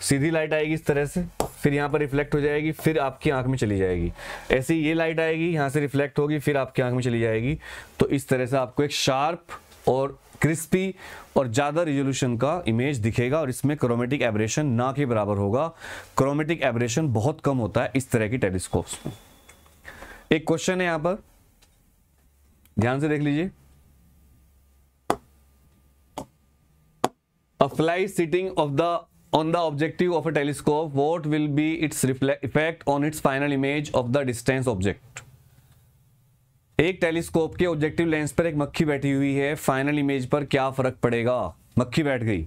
Speaker 1: सीधी लाइट आएगी इस तरह से फिर यहाँ पर रिफ्लेक्ट हो जाएगी फिर आपकी आंख में चली जाएगी ऐसे ये लाइट आएगी यहाँ से रिफ्लेक्ट होगी फिर आपकी आंख में चली जाएगी तो इस तरह से आपको एक शार्प और क्रिस्पी और ज़्यादा रिजोल्यूशन का इमेज दिखेगा और इसमें क्रोमेटिक एब्रेशन ना के बराबर होगा क्रोमेटिक एब्रेशन बहुत कम होता है इस तरह की टेलीस्कोप्स में एक क्वेश्चन है यहाँ पर ध्यान से देख लीजिए a fly sitting of the on the objective of a telescope what will be its effect on its final image of the distance object एक टेलीस्कोप के ऑब्जेक्टिव लेंस पर एक मक्खी बैठी हुई है फाइनल इमेज पर क्या फर्क पड़ेगा मक्खी बैठ गई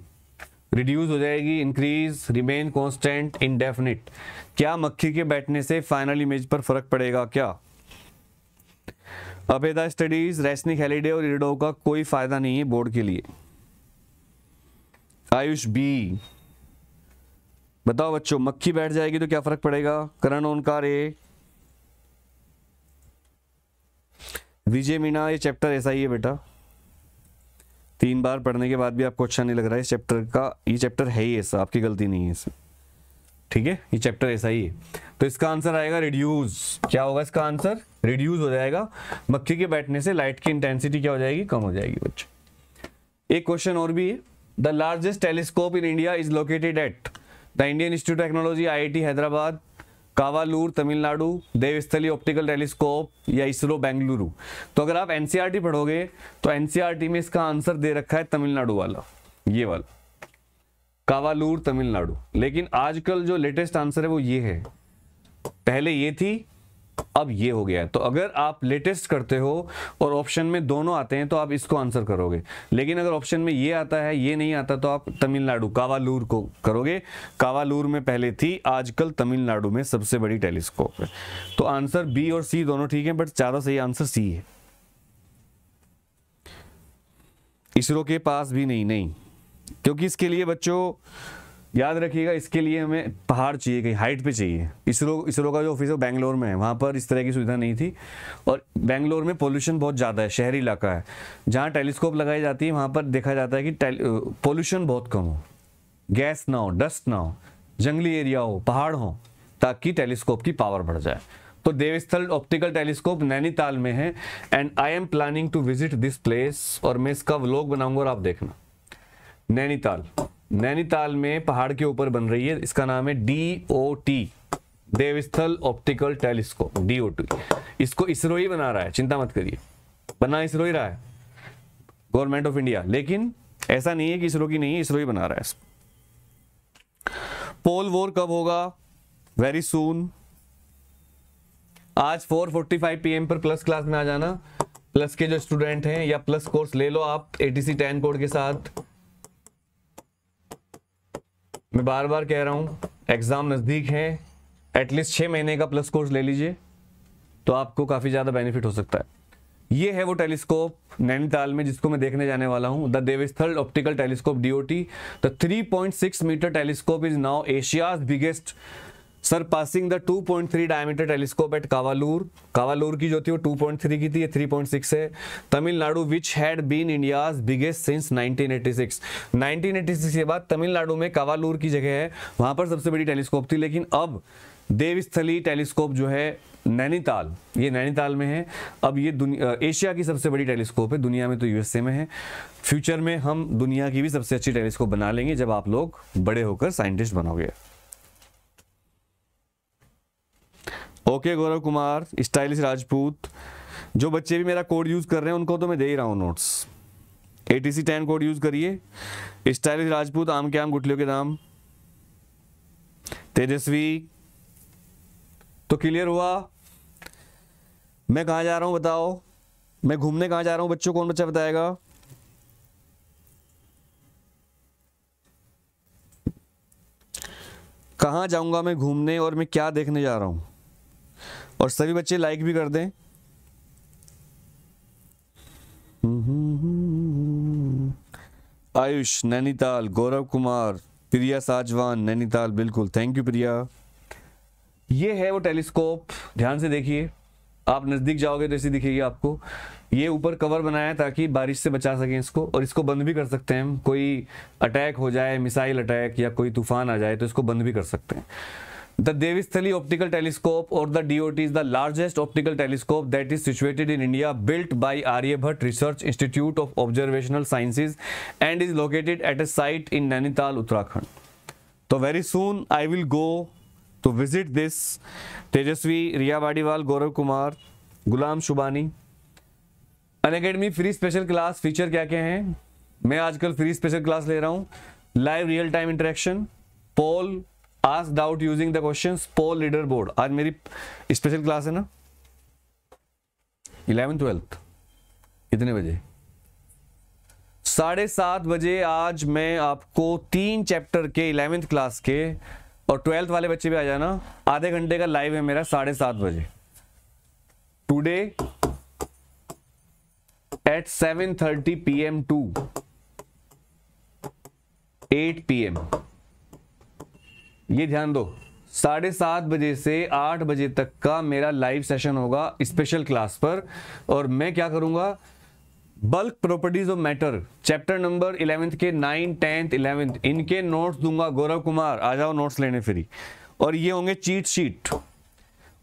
Speaker 1: रिड्यूस हो जाएगी इंक्रीज रिमेन कॉन्स्टेंट इनडेफिनिट क्या मक्खी के बैठने से फाइनल इमेज पर फर्क पड़ेगा क्या अभेदा स्टडीज रेसनिक हेलीडे और इडो का कोई फायदा नहीं है बोर्ड के लिए आयुष बी बताओ बच्चों मक्खी बैठ जाएगी तो क्या फर्क पड़ेगा करण ओनकार ए विजय मीणा ये चैप्टर ऐसा ही है बेटा तीन बार पढ़ने के बाद भी आपको अच्छा नहीं लग रहा है इस चैप्टर का ये चैप्टर है ही ऐसा आपकी गलती नहीं है इसमें ठीक है ये चैप्टर ऐसा ही है तो इसका आंसर आएगा रिड्यूस क्या होगा इसका आंसर रिड्यूस हो जाएगा मक्खी के बैठने से लाइट की इंटेंसिटी क्या हो जाएगी कम हो जाएगी बच्चे एक क्वेश्चन और भी है the largest telescope in India is located at the Indian institute technology I Hyderabad Kavalur Tamil Nadu Devasthal optical telescope या इसरो बेंगलुरु तो अगर आप एनसीईआरटी पढ़ोगे तो एनसीईआरटी में इसका आंसर दे रखा है तमिलनाडु वाला ये वाला कावालूर तमिलनाडु लेकिन आजकल जो लेटेस्ट आंसर है वो ये है पहले ये थी अब ये हो गया है तो अगर आप लेटेस्ट करते हो और ऑप्शन में दोनों आते हैं तो आप इसको आंसर करोगे लेकिन अगर ऑप्शन में ये आता है ये नहीं आता तो आप तमिलनाडु कावालूर को करोगे कावालूर में पहले थी आजकल तमिलनाडु में सबसे बड़ी टेलीस्कोप है तो आंसर बी और सी दोनों ठीक है बट ज़्यादा सही आंसर सी है इसरो के पास भी नहीं नहीं क्योंकि इसके लिए बच्चों याद रखिएगा इसके लिए हमें पहाड़ चाहिए कहीं हाइट पे चाहिए इसरो इसरो का जो ऑफिस है बैंगलोर में है वहाँ पर इस तरह की सुविधा नहीं थी और बैंगलोर में पोल्यूशन बहुत ज़्यादा है शहरी इलाका है जहाँ टेलीस्कोप लगाई जाती है वहाँ पर देखा जाता है कि पोल्यूशन बहुत कम हो गैस ना हो डस्ट ना हो जंगली एरिया हो पहाड़ हो ताकि टेलीस्कोप की पावर बढ़ जाए तो देवस्थल ऑप्टिकल टेलीस्कोप नैनीताल में है and I am planning to visit this place और मैं इसका व्लॉग बनाऊंगा और आप देखना नैनीताल नैनीताल में पहाड़ के ऊपर बन रही है इसका नाम है D O T Devasthal optical telescope D O T इसको इसरो ही बना रहा है चिंता मत करिए बना इसरो ही रहा है गवर्नमेंट ऑफ इंडिया लेकिन ऐसा नहीं है कि इसरो की नहीं है इसरो ही बना रहा है पोल वॉर कब होगा वेरी सून आज 4:45 पीएम पर प्लस क्लास में आ जाना प्लस के जो स्टूडेंट हैं या प्लस कोर्स ले लो आप एटीसी टेन कोड के साथ मैं बार बार कह रहा हूँ एग्ज़ाम नज़दीक है एटलीस्ट छः महीने का प्लस कोर्स ले लीजिए तो आपको काफ़ी ज़्यादा बेनिफिट हो सकता है ये है वो टेलीस्कोप नैनीताल में जिसको मैं देखने जाने वाला हूँ the Devasthal optical telescope D O T the three point six metre telescope is now Asia's biggest sir passing the 2.3 point diameter telescope at Kavalur Kavalur की जो थी वो 2.3 की थी ये 3.6 है Tamil Nadu which had been India's biggest since 1986 1986 के बाद तमिलनाडु में कावालूर की जगह है वहाँ पर सबसे बड़ी टेलीस्कोप थी लेकिन अब देवस्थली टेलीस्कोप जो है नैनीताल ये नैनीताल में है अब ये एशिया की सबसे बड़ी टेलीस्कोप है दुनिया में तो यूएसए में है फ्यूचर में हम दुनिया की भी सबसे अच्छी टेलीस्कोप बना लेंगे जब आप लोग बड़े होकर साइंटिस्ट बनोगे ओके गौरव कुमार स्टाइलिश राजपूत जो बच्चे भी मेरा कोड यूज़ कर रहे हैं उनको तो मैं दे ही रहा हूँ notes A T C ten code use करिए स्टाइलिश राजपूत आम के आम गुटलियों के दाम तेजस्वी तो क्लियर हुआ मैं कहाँ जा रहा हूँ बताओ मैं घूमने कहाँ जा रहा हूँ बच्चों कौन बच्चा बताएगा कहाँ जाऊँगा मैं घूमने और मैं क्या देखने जा रहा हूँ और सभी बच्चे लाइक भी कर दें आयुष नैनीताल गौरव कुमार प्रिया साजवान नैनीताल बिल्कुल थैंक यू प्रिया ये है वो टेलीस्कोप ध्यान से देखिए आप नज़दीक जाओगे तो ऐसी दिखेगी आपको ये ऊपर कवर बनाया है ताकि बारिश से बचा सकें इसको और इसको बंद भी कर सकते हैं हम कोई अटैक हो जाए मिसाइल अटैक या कोई तूफान आ जाए तो इसको बंद भी कर सकते हैं The Devistali optical telescope or the DOT is the largest optical telescope that is situated in India built by Aryabhat Research Institute of Observational Sciences and is located at a site in Nainital, Uttarakhand. So very soon I will go to visit this Tejasvi, Riya Badiwal, Gaurav Kumar, Gulam Shubani. Unacademy free special class feature क्या क्या हैं मैं आजकल फ्री स्पेशल क्लास ले रहा हूँ live real time interaction poll ask doubt using the question poll leaderboard आज मेरी स्पेशल क्लास है ना इलेवन ट्वेल्थ कितने बजे साढ़े सात बजे आज मैं आपको तीन चैप्टर के इलेवेंथ क्लास के और ट्वेल्थ वाले बच्चे भी आ जाना आधे घंटे का लाइव है मेरा साढ़े सात बजे today at seven thirty P M to eight P M ये ध्यान दो साढ़े सात बजे से आठ बजे तक का मेरा लाइव सेशन होगा स्पेशल क्लास पर और मैं क्या करूंगा bulk properties of matter chapter number eleventh के नाइन टेंथ इलेवेंथ इनके नोट्स दूंगा गौरव कुमार आ जाओ नोट्स लेने फ्री और ये होंगे चीट शीट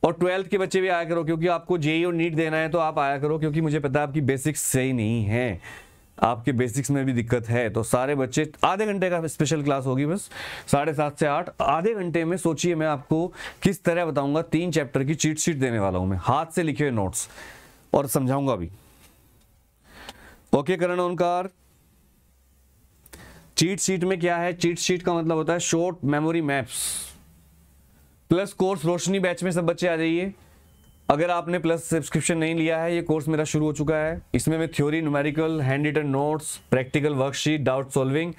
Speaker 1: और ट्वेल्थ के बच्चे भी आया करो क्योंकि आपको जेई और नीट देना है तो आप आया करो क्योंकि मुझे पता है आपकी बेसिक्स सही नहीं है आपके बेसिक्स में भी दिक्कत है तो सारे बच्चे आधे घंटे का स्पेशल क्लास होगी बस साढ़े सात से आठ आधे घंटे में सोचिए मैं आपको किस तरह बताऊंगा तीन चैप्टर की चीट शीट देने वाला हूं मैं हाथ से लिखे हुए नोट्स और समझाऊंगा भी okay Karan Onkar cheat sheet में क्या है चीट शीट का मतलब होता है short memory maps plus course Roshni batch में सब बच्चे आ जाइए अगर आपने प्लस सब्सक्रिप्शन नहीं लिया है ये कोर्स मेरा शुरू हो चुका है इसमें मैं theory numerical hand written notes practical worksheet doubt solving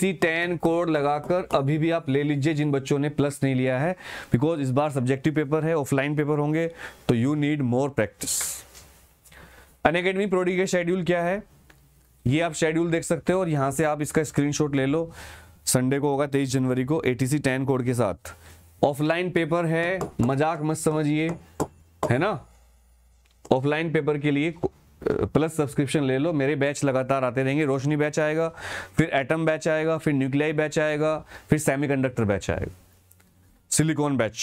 Speaker 1: C ten code लगाकर अभी भी आप ले लीजिए जिन बच्चों ने प्लस नहीं लिया है बिकॉज इस बार सब्जेक्टिव पेपर है ऑफलाइन पेपर होंगे तो you need more practice academy प्रोडी का शेड्यूल क्या है ये आप शेड्यूल देख सकते हो और यहाँ से आप इसका शॉट ले लो संडे को होगा तेईस जनवरी को सी 10 कोड के साथ ऑफलाइन पेपर है मजाक मत समझिए है ना ऑफलाइन पेपर के लिए प्लस सब्सक्रिप्शन ले लो मेरे बैच लगातार आते रहेंगे रोशनी बैच आएगा फिर एटम बैच आएगा फिर न्यूक्लियाई बैच आएगा फिर सेमीकंडक्टर बैच आएगा सिलिकॉन बैच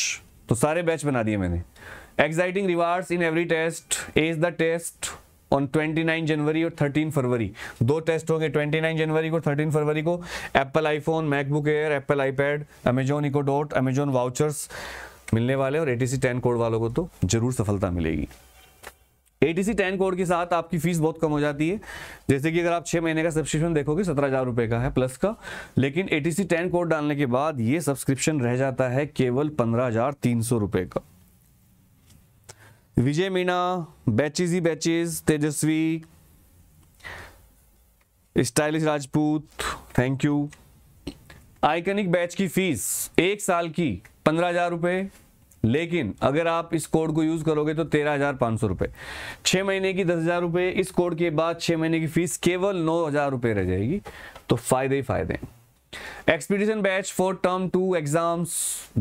Speaker 1: तो सारे बैच बना दिए मैंने exciting rewards in every test is the test on 29 जनवरी और 13 फरवरी दो टेस्ट होंगे 29 जनवरी को 13 फरवरी को Apple iPhone MacBook Air Apple iPad Amazon Echo Dot Amazon vouchers मिलने वाले और एटीसी टेन कोड वालों को तो जरूर सफलता मिलेगी एटीसी टेन कोड के साथ आपकी फीस बहुत कम हो जाती है जैसे कि अगर आप छह महीने का सब्सक्रिप्शन देखोगे सत्रह हज़ार रुपए का है प्लस का लेकिन एटीसी टेन कोड डालने के बाद यह सब्सक्रिप्शन रह जाता है केवल पंद्रह हज़ार तीन सौ रुपये का विजय मीणा बैचेज ही batches Tejaswi stylish Rajput thank you iconic batch की फीस एक साल की पंद्रह हजार रुपये लेकिन अगर आप इस कोड को यूज़ करोगे तो तेरह हज़ार पांच सौ रुपए छह महीने की दस हज़ार रुपए इस कोड के बाद छह महीने की फ़ीस केवल नौ हज़ार रुपए रह जाएगी तो फ़ायदे ही फ़ायदे expedition batch for term two exams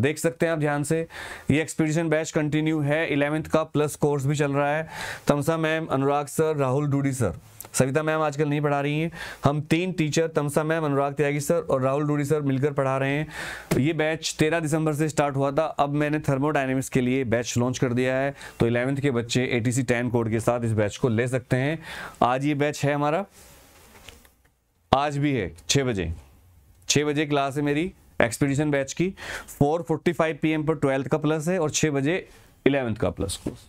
Speaker 1: देख सकते हैं आप ध्यान से ये एक्सपीडिशन बैच कंटिन्यू है इलेवेंथ का प्लस कोर्स भी चल रहा है Tamsa ma'am Anurag sir Rahul Dudi sir Savita ma'am आजकल नहीं पढ़ा रही हैं हम तीन teacher Tamsa ma'am Anurag Tyagi sir और राहुल डूडी सर मिलकर पढ़ा रहे हैं ये बैच तेरह दिसंबर से स्टार्ट हुआ था अब मैंने थर्मोडाइनमिक्स के लिए बैच लॉन्च कर दिया है तो इलेवंथ के बच्चे ए टी कोड के साथ इस बैच को ले सकते हैं आज ये बैच है हमारा आज भी है छः बजे छः बजे क्लास है मेरी एक्सपीडिशन बैच की 4:45 पीएम पर ट्वेल्थ का प्लस है और 6 बजे इलेवंथ का plus course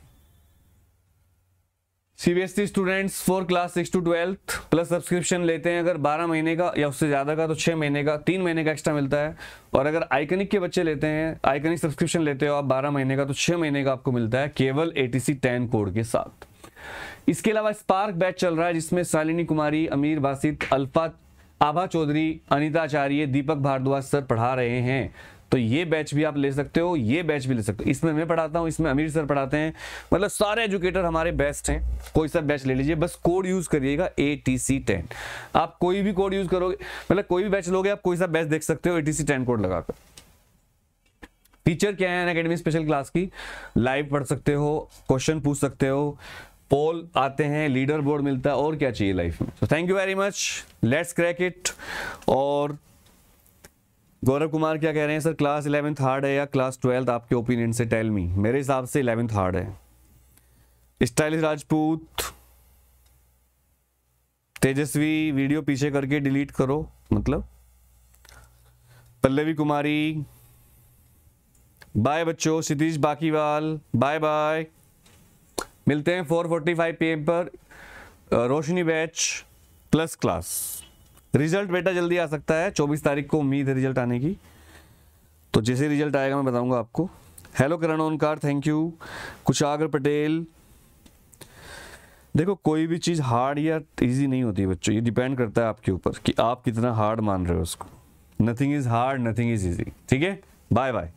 Speaker 1: CBSE students for class six to twelfth plus subscription लेते हैं अगर बारह महीने का या उससे ज़्यादा का तो छह महीने का तीन महीने का एक्स्ट्रा मिलता है और अगर आइकनिक के बच्चे लेते हैं आइकनिक सब्सक्रिप्शन लेते हो आप बारह महीने का तो छह महीने का आपको मिलता है केवल ए टी कोड के साथ इसके अलावा स्पार्क बैच चल रहा है जिसमें सालिनी कुमारी अमीर बासित अल्फा आभा चौधरी अनिता आचार्य दीपक भारद्वाज सर पढ़ा रहे हैं तो ये बैच भी आप ले सकते हो ये बैच भी ले सकते हो इसमें मैं पढ़ाता हूँ इसमें अमीर सर पढ़ाते हैं मतलब सारे एजुकेटर हमारे बेस्ट हैं कोई सा बैच ले लीजिए बस कोड यूज़ करिएगा ए टी सी टेन आप कोई भी कोड यूज़ करोगे मतलब कोई भी बैच लोगे आप कोई सा बैच देख सकते हो A T C ten code लगाकर फीचर क्या है अकेडमी स्पेशल क्लास की लाइव पढ़ सकते हो क्वेश्चन पूछ सकते हो पोल आते हैं लीडर बोर्ड मिलता है और क्या चाहिए लाइफ में so thank you very much let's crack it और गौरव कुमार क्या कह रहे हैं सर क्लास इलेवेंथ हार्ड है या क्लास ट्वेल्थ आपके ओपिनियन से टेल मी मेरे हिसाब से इलेवेंथ हार्ड है स्टाइलिश राजपूत तेजस्वी वीडियो पीछे करके डिलीट करो मतलब पल्लवी कुमारी बाय बच्चों क्षितिज बाकीवाल बाय बाय मिलते हैं 4:45 पीएम पर Roshni batch plus class result बेटा जल्दी आ सकता है चौबीस तारीख को उम्मीद है रिजल्ट आने की तो जैसे रिजल्ट आएगा मैं बताऊंगा आपको hello Karan Onkar thank you Kushagra Patel देखो कोई भी चीज़ हार्ड या इजी नहीं होती बच्चों ये डिपेंड करता है आपके ऊपर कि आप कितना हार्ड मान रहे हो उसको nothing is hard nothing is easy ठीक है बाय बाय